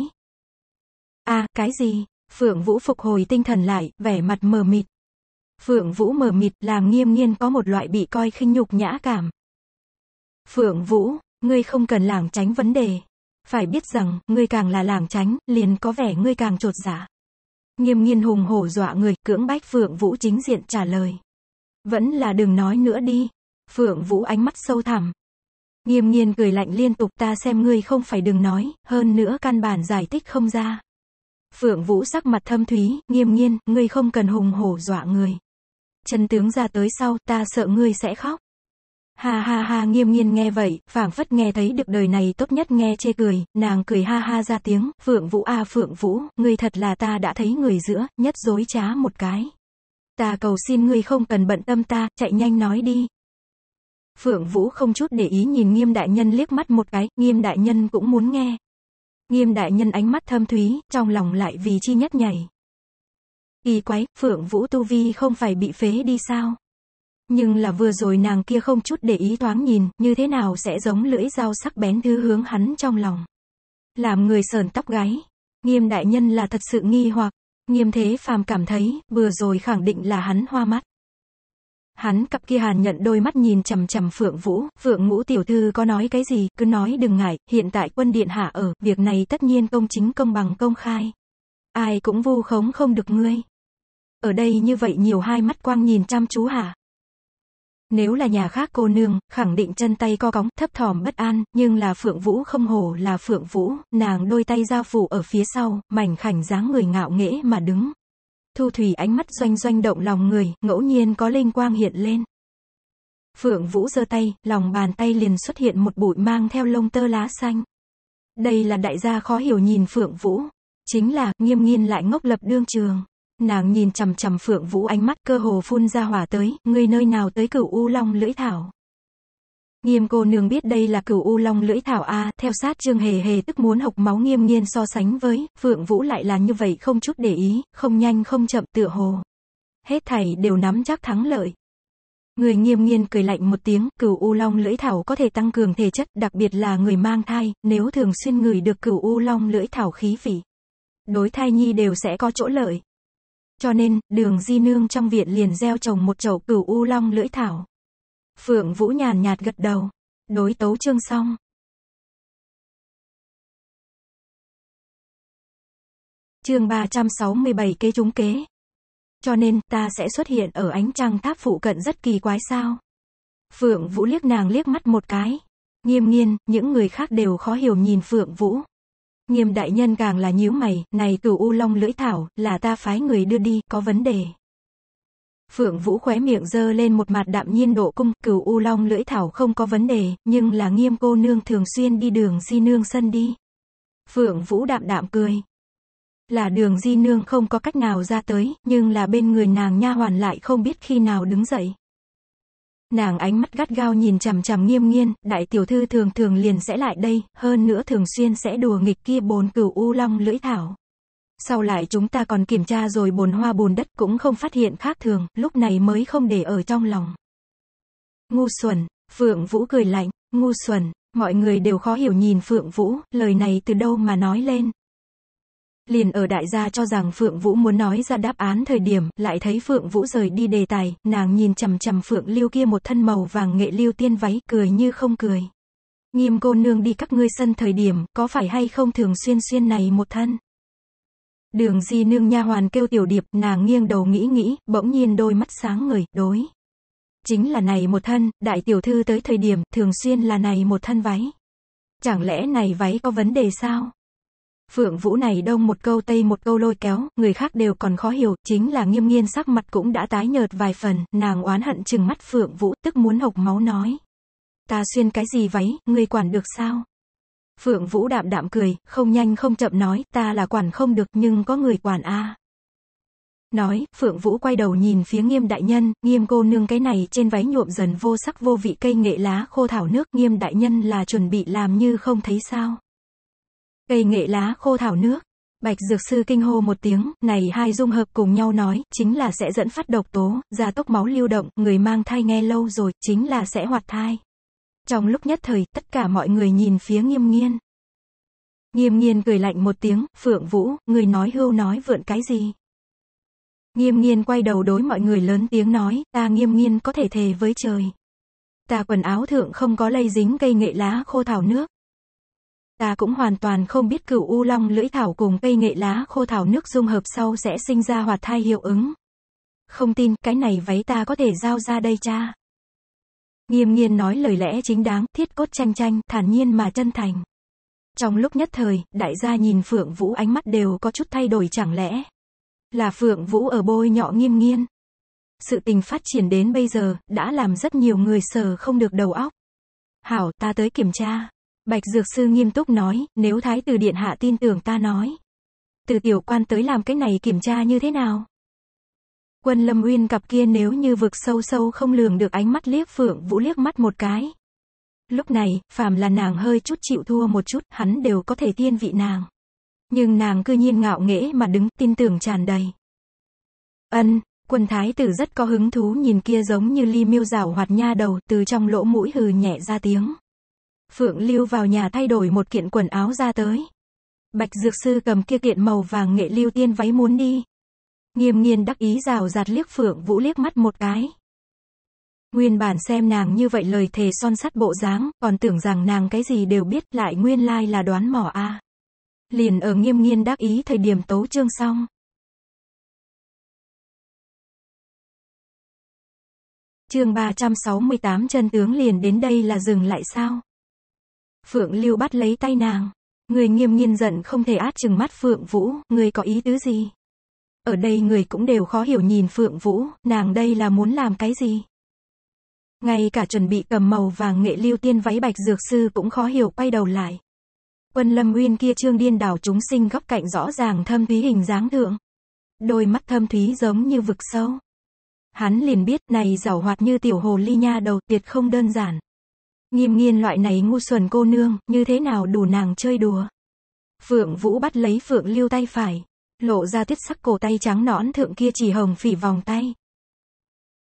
a à, cái gì? Phượng Vũ phục hồi tinh thần lại, vẻ mặt mờ mịt. Phượng Vũ mờ mịt làm nghiêm nghiên có một loại bị coi khinh nhục nhã cảm. Phượng Vũ, ngươi không cần lảng tránh vấn đề. Phải biết rằng, ngươi càng là làng tránh, liền có vẻ ngươi càng trột giả. Dạ. Nghiêm nghiên hùng hổ dọa người, cưỡng bách Phượng Vũ chính diện trả lời. Vẫn là đừng nói nữa đi. Phượng Vũ ánh mắt sâu thẳm. Nghiêm nghiên cười lạnh liên tục ta xem ngươi không phải đừng nói, hơn nữa căn bản giải thích không ra. Phượng Vũ sắc mặt thâm thúy, nghiêm nghiên, ngươi không cần hùng hổ dọa người. Chân tướng ra tới sau, ta sợ ngươi sẽ khóc. Ha ha ha nghiêm nghiên nghe vậy, phảng phất nghe thấy được đời này tốt nhất nghe chê cười, nàng cười ha ha ra tiếng, phượng vũ a phượng vũ, ngươi thật là ta đã thấy người giữa, nhất dối trá một cái. Ta cầu xin ngươi không cần bận tâm ta, chạy nhanh nói đi. Phượng vũ không chút để ý nhìn nghiêm đại nhân liếc mắt một cái, nghiêm đại nhân cũng muốn nghe. Nghiêm đại nhân ánh mắt thâm thúy, trong lòng lại vì chi nhất nhảy. Kỳ quái, phượng vũ tu vi không phải bị phế đi sao? Nhưng là vừa rồi nàng kia không chút để ý thoáng nhìn, như thế nào sẽ giống lưỡi dao sắc bén thứ hướng hắn trong lòng. Làm người sờn tóc gáy. Nghiêm đại nhân là thật sự nghi hoặc, nghiêm thế phàm cảm thấy, vừa rồi khẳng định là hắn hoa mắt. Hắn cặp kia hàn nhận đôi mắt nhìn chằm chằm Phượng Vũ, Phượng Ngũ tiểu thư có nói cái gì, cứ nói đừng ngại, hiện tại quân điện hạ ở, việc này tất nhiên công chính công bằng công khai. Ai cũng vu khống không được ngươi. Ở đây như vậy nhiều hai mắt quang nhìn chăm chú hả? Nếu là nhà khác cô nương, khẳng định chân tay co cóng, thấp thỏm bất an, nhưng là Phượng Vũ không hổ là Phượng Vũ, nàng đôi tay giao phủ ở phía sau, mảnh khảnh dáng người ngạo nghễ mà đứng. Thu Thủy ánh mắt doanh doanh động lòng người, ngẫu nhiên có linh quang hiện lên. Phượng Vũ giơ tay, lòng bàn tay liền xuất hiện một bụi mang theo lông tơ lá xanh. Đây là đại gia khó hiểu nhìn Phượng Vũ. Chính là, nghiêm nghiên lại ngốc lập đương trường. Nàng nhìn chằm chằm Phượng Vũ ánh mắt cơ hồ phun ra hỏa tới, người nơi nào tới cửu u long lưỡi thảo. Nghiêm cô nương biết đây là cửu u long lưỡi thảo A, theo sát trương hề hề tức muốn học máu nghiêm nghiên so sánh với, Phượng Vũ lại là như vậy không chút để ý, không nhanh không chậm tựa hồ. Hết thảy đều nắm chắc thắng lợi. Người nghiêm nghiên cười lạnh một tiếng, cửu u long lưỡi thảo có thể tăng cường thể chất, đặc biệt là người mang thai, nếu thường xuyên ngửi được cửu u long lưỡi thảo khí vị. Đối thai nhi đều sẽ có chỗ lợi. Cho nên, đường di nương trong viện liền gieo trồng một chậu cửu u long lưỡi thảo. Phượng Vũ nhàn nhạt gật đầu. Đối tấu chương xong. Chương 367 kế trúng kế. Cho nên, ta sẽ xuất hiện ở ánh trăng tháp phụ cận rất kỳ quái sao. Phượng Vũ liếc nàng liếc mắt một cái. Nghiêm nghiên, những người khác đều khó hiểu nhìn Phượng Vũ. Nghiêm đại nhân càng là nhíu mày, này cửu u long lưỡi thảo, là ta phái người đưa đi, có vấn đề. Phượng Vũ khóe miệng dơ lên một mặt đạm nhiên độ cung, cửu u long lưỡi thảo không có vấn đề, nhưng là nghiêm cô nương thường xuyên đi đường di nương sân đi. Phượng Vũ đạm đạm cười. Là đường di nương không có cách nào ra tới, nhưng là bên người nàng nha hoàn lại không biết khi nào đứng dậy nàng ánh mắt gắt gao nhìn chằm chằm nghiêm nghiên, đại tiểu thư thường thường liền sẽ lại đây, hơn nữa thường xuyên sẽ đùa nghịch kia bồn cửu u long lưỡi thảo. Sau lại chúng ta còn kiểm tra rồi bồn hoa bồn đất cũng không phát hiện khác thường, lúc này mới không để ở trong lòng. Ngu xuẩn, Phượng Vũ cười lạnh, ngu xuẩn, mọi người đều khó hiểu nhìn Phượng Vũ, lời này từ đâu mà nói lên, Liền ở đại gia cho rằng Phượng Vũ muốn nói ra đáp án thời điểm, lại thấy Phượng Vũ rời đi đề tài, nàng nhìn chằm chằm Phượng lưu kia một thân màu vàng nghệ lưu tiên váy, cười như không cười. Nghiêm cô nương đi các ngươi sân thời điểm, có phải hay không thường xuyên xuyên này một thân? Đường di nương nha hoàn kêu tiểu điệp, nàng nghiêng đầu nghĩ nghĩ, bỗng nhiên đôi mắt sáng người, đối. Chính là này một thân, đại tiểu thư tới thời điểm, thường xuyên là này một thân váy. Chẳng lẽ này váy có vấn đề sao? Phượng Vũ này đông một câu tây một câu lôi kéo, người khác đều còn khó hiểu, chính là nghiêm nghiên sắc mặt cũng đã tái nhợt vài phần, nàng oán hận chừng mắt Phượng Vũ, tức muốn hộc máu nói. Ta xuyên cái gì váy, người quản được sao? Phượng Vũ đạm đạm cười, không nhanh không chậm nói, ta là quản không được nhưng có người quản a. Nói, Phượng Vũ quay đầu nhìn phía nghiêm đại nhân, nghiêm cô nương cái này trên váy nhuộm dần vô sắc vô vị cây nghệ lá khô thảo nước, nghiêm đại nhân là chuẩn bị làm như không thấy sao cây nghệ lá khô thảo nước. Bạch Dược Sư kinh hô một tiếng, này hai dung hợp cùng nhau nói, chính là sẽ dẫn phát độc tố, gia tốc máu lưu động, người mang thai nghe lâu rồi, chính là sẽ hoạt thai. Trong lúc nhất thời, tất cả mọi người nhìn phía nghiêm nghiên. Nghiêm nghiên cười lạnh một tiếng, Phượng Vũ, người nói hưu nói vượn cái gì? Nghiêm nghiên quay đầu đối mọi người lớn tiếng nói, ta nghiêm nghiên có thể thề với trời. Ta quần áo thượng không có lây dính cây nghệ lá khô thảo nước, Ta cũng hoàn toàn không biết cửu u long lưỡi thảo cùng cây nghệ lá khô thảo nước dung hợp sau sẽ sinh ra hoạt thai hiệu ứng. Không tin, cái này váy ta có thể giao ra đây cha. Nghiêm nghiên nói lời lẽ chính đáng, thiết cốt tranh tranh, thản nhiên mà chân thành. Trong lúc nhất thời, đại gia nhìn Phượng Vũ ánh mắt đều có chút thay đổi chẳng lẽ. Là Phượng Vũ ở bôi nhọ nghiêm nghiên. Sự tình phát triển đến bây giờ, đã làm rất nhiều người sờ không được đầu óc. Hảo, ta tới kiểm tra. Bạch Dược Sư nghiêm túc nói, nếu Thái tử Điện Hạ tin tưởng ta nói. Từ tiểu quan tới làm cái này kiểm tra như thế nào? Quân Lâm Uyên cặp kia nếu như vực sâu sâu không lường được ánh mắt liếc Phượng Vũ liếc mắt một cái. Lúc này, phàm là nàng hơi chút chịu thua một chút, hắn đều có thể tiên vị nàng. Nhưng nàng cư nhiên ngạo nghễ mà đứng, tin tưởng tràn đầy. Ân, quân thái tử rất có hứng thú nhìn kia giống như ly miêu rảo hoạt nha đầu, từ trong lỗ mũi hừ nhẹ ra tiếng. Phượng Lưu vào nhà thay đổi một kiện quần áo ra tới. Bạch Dược Sư cầm kia kiện màu vàng nghệ lưu tiên váy muốn đi. Nghiêm nghiên đắc ý rào rạt liếc Phượng Vũ liếc mắt một cái. Nguyên bản xem nàng như vậy lời thề son sắt bộ dáng, còn tưởng rằng nàng cái gì đều biết lại nguyên lai là đoán mỏ a. Liền ở nghiêm nghiên đắc ý thời điểm tấu chương xong. Chương 368 chân tướng liền đến đây là dừng lại sao? Phượng Lưu bắt lấy tay nàng. Người nghiêm nhiên giận không thể át chừng mắt Phượng Vũ, người có ý tứ gì? Ở đây người cũng đều khó hiểu nhìn Phượng Vũ, nàng đây là muốn làm cái gì? Ngay cả chuẩn bị cầm màu vàng nghệ lưu tiên váy bạch dược sư cũng khó hiểu quay đầu lại. Quân lâm uyên kia trương điên đảo chúng sinh góc cạnh rõ ràng thâm thúy hình dáng thượng. Đôi mắt thâm thúy giống như vực sâu. Hắn liền biết này giảo hoạt như tiểu hồ ly nha đầu tuyệt không đơn giản. Nghiêm nghiên loại này ngu xuẩn cô nương, như thế nào đủ nàng chơi đùa. Phượng Vũ bắt lấy Phượng Lưu tay phải, lộ ra tuyết sắc cổ tay trắng nõn thượng kia chỉ hồng phỉ vòng tay.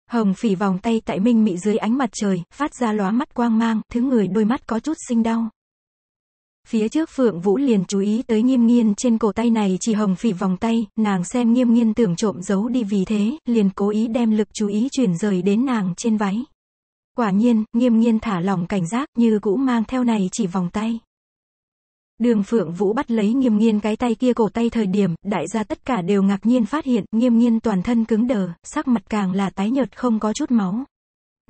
Hồng phỉ vòng tay tại minh mị dưới ánh mặt trời, phát ra lóa mắt quang mang, thứ người đôi mắt có chút sinh đau. Phía trước Phượng Vũ liền chú ý tới nghiêm nghiên trên cổ tay này chỉ hồng phỉ vòng tay, nàng xem nghiêm nghiên tưởng trộm giấu đi vì thế, liền cố ý đem lực chú ý chuyển rời đến nàng trên váy. Quả nhiên, nghiêm nghiên thả lỏng cảnh giác như cũ mang theo này chỉ vòng tay. Đường Phượng Vũ bắt lấy nghiêm nghiên cái tay kia cổ tay thời điểm, đại gia tất cả đều ngạc nhiên phát hiện, nghiêm nghiên toàn thân cứng đờ, sắc mặt càng là tái nhợt không có chút máu.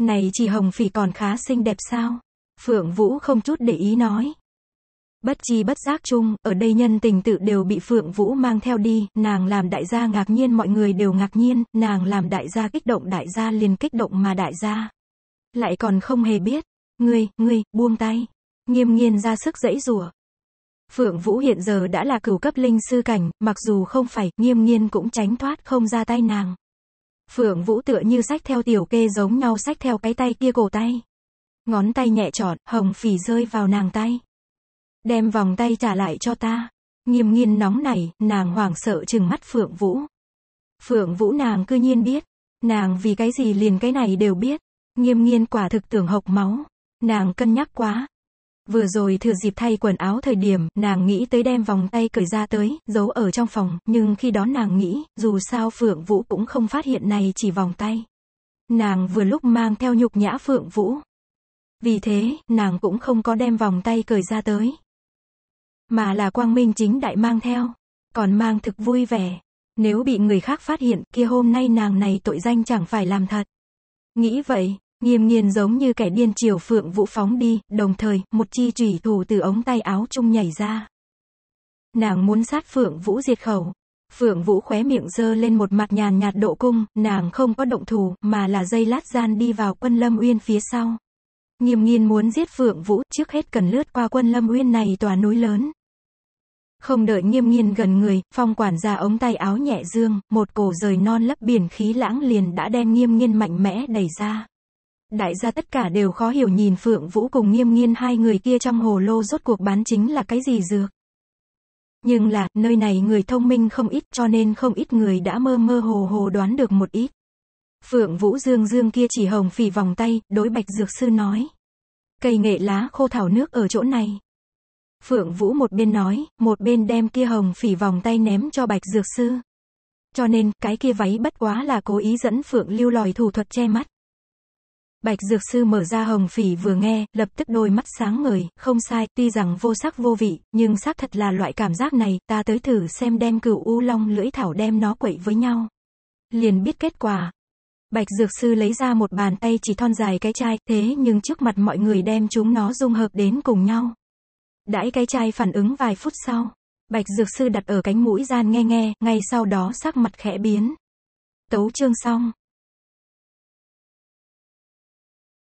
Này chỉ hồng phỉ còn khá xinh đẹp sao? Phượng Vũ không chút để ý nói. Bất chi bất giác chung, ở đây nhân tình tự đều bị Phượng Vũ mang theo đi, nàng làm đại gia ngạc nhiên mọi người đều ngạc nhiên, nàng làm đại gia kích động đại gia liền kích động mà đại gia lại còn không hề biết. Ngươi, ngươi, buông tay. Nghiêm nghiên ra sức dẫy rùa Phượng Vũ hiện giờ đã là cửu cấp linh sư cảnh, mặc dù không phải, nghiêm nghiên cũng tránh thoát không ra tay nàng. Phượng Vũ tựa như sách theo tiểu kê giống nhau sách theo cái tay kia cổ tay. Ngón tay nhẹ trọn, hồng phỉ rơi vào nàng tay. Đem vòng tay trả lại cho ta. Nghiêm nghiên nóng nảy, nàng hoảng sợ chừng mắt Phượng Vũ. Phượng Vũ nàng cư nhiên biết. Nàng vì cái gì liền cái này đều biết. Nghiêm nghiên quả thực tưởng hộc máu. Nàng cân nhắc quá. Vừa rồi thừa dịp thay quần áo thời điểm, nàng nghĩ tới đem vòng tay cởi ra tới, giấu ở trong phòng, nhưng khi đó nàng nghĩ, dù sao Phượng Vũ cũng không phát hiện này chỉ vòng tay. Nàng vừa lúc mang theo nhục nhã Phượng Vũ. Vì thế, nàng cũng không có đem vòng tay cởi ra tới. Mà là quang minh chính đại mang theo. Còn mang thực vui vẻ. Nếu bị người khác phát hiện, kia hôm nay nàng này tội danh chẳng phải làm thật. Nghĩ vậy, Nghiêm nghiền giống như kẻ điên chiều phượng vũ phóng đi, đồng thời, một chi trùy thủ từ ống tay áo trung nhảy ra. Nàng muốn sát phượng vũ diệt khẩu. Phượng vũ khóe miệng dơ lên một mặt nhàn nhạt độ cung, nàng không có động thủ, mà là dây lát gian đi vào quân lâm uyên phía sau. Nghiêm nghiên muốn giết phượng vũ, trước hết cần lướt qua quân lâm uyên này tòa núi lớn. Không đợi nghiêm nghiên gần người, phong quản ra ống tay áo nhẹ dương, một cổ rời non lấp biển khí lãng liền đã đem nghiêm nghiên mạnh mẽ đẩy ra. Đại gia tất cả đều khó hiểu nhìn Phượng Vũ cùng nghiêm nghiên hai người kia trong hồ lô rốt cuộc bán chính là cái gì dược. Nhưng là, nơi này người thông minh không ít cho nên không ít người đã mơ mơ hồ hồ đoán được một ít. Phượng Vũ Dương Dương kia chỉ hồng phỉ vòng tay, đối bạch dược sư nói. Cây nghệ lá khô thảo nước ở chỗ này. Phượng Vũ một bên nói, một bên đem kia hồng phỉ vòng tay ném cho bạch dược sư. Cho nên, cái kia váy bất quá là cố ý dẫn Phượng lưu lòi thủ thuật che mắt. Bạch Dược Sư mở ra hồng phỉ vừa nghe, lập tức đôi mắt sáng ngời, không sai, tuy rằng vô sắc vô vị, nhưng xác thật là loại cảm giác này, ta tới thử xem đem cửu u long lưỡi thảo đem nó quậy với nhau. Liền biết kết quả. Bạch Dược Sư lấy ra một bàn tay chỉ thon dài cái chai, thế nhưng trước mặt mọi người đem chúng nó dung hợp đến cùng nhau. Đãi cái chai phản ứng vài phút sau, Bạch Dược Sư đặt ở cánh mũi gian nghe nghe, ngay sau đó sắc mặt khẽ biến. Tấu chương xong.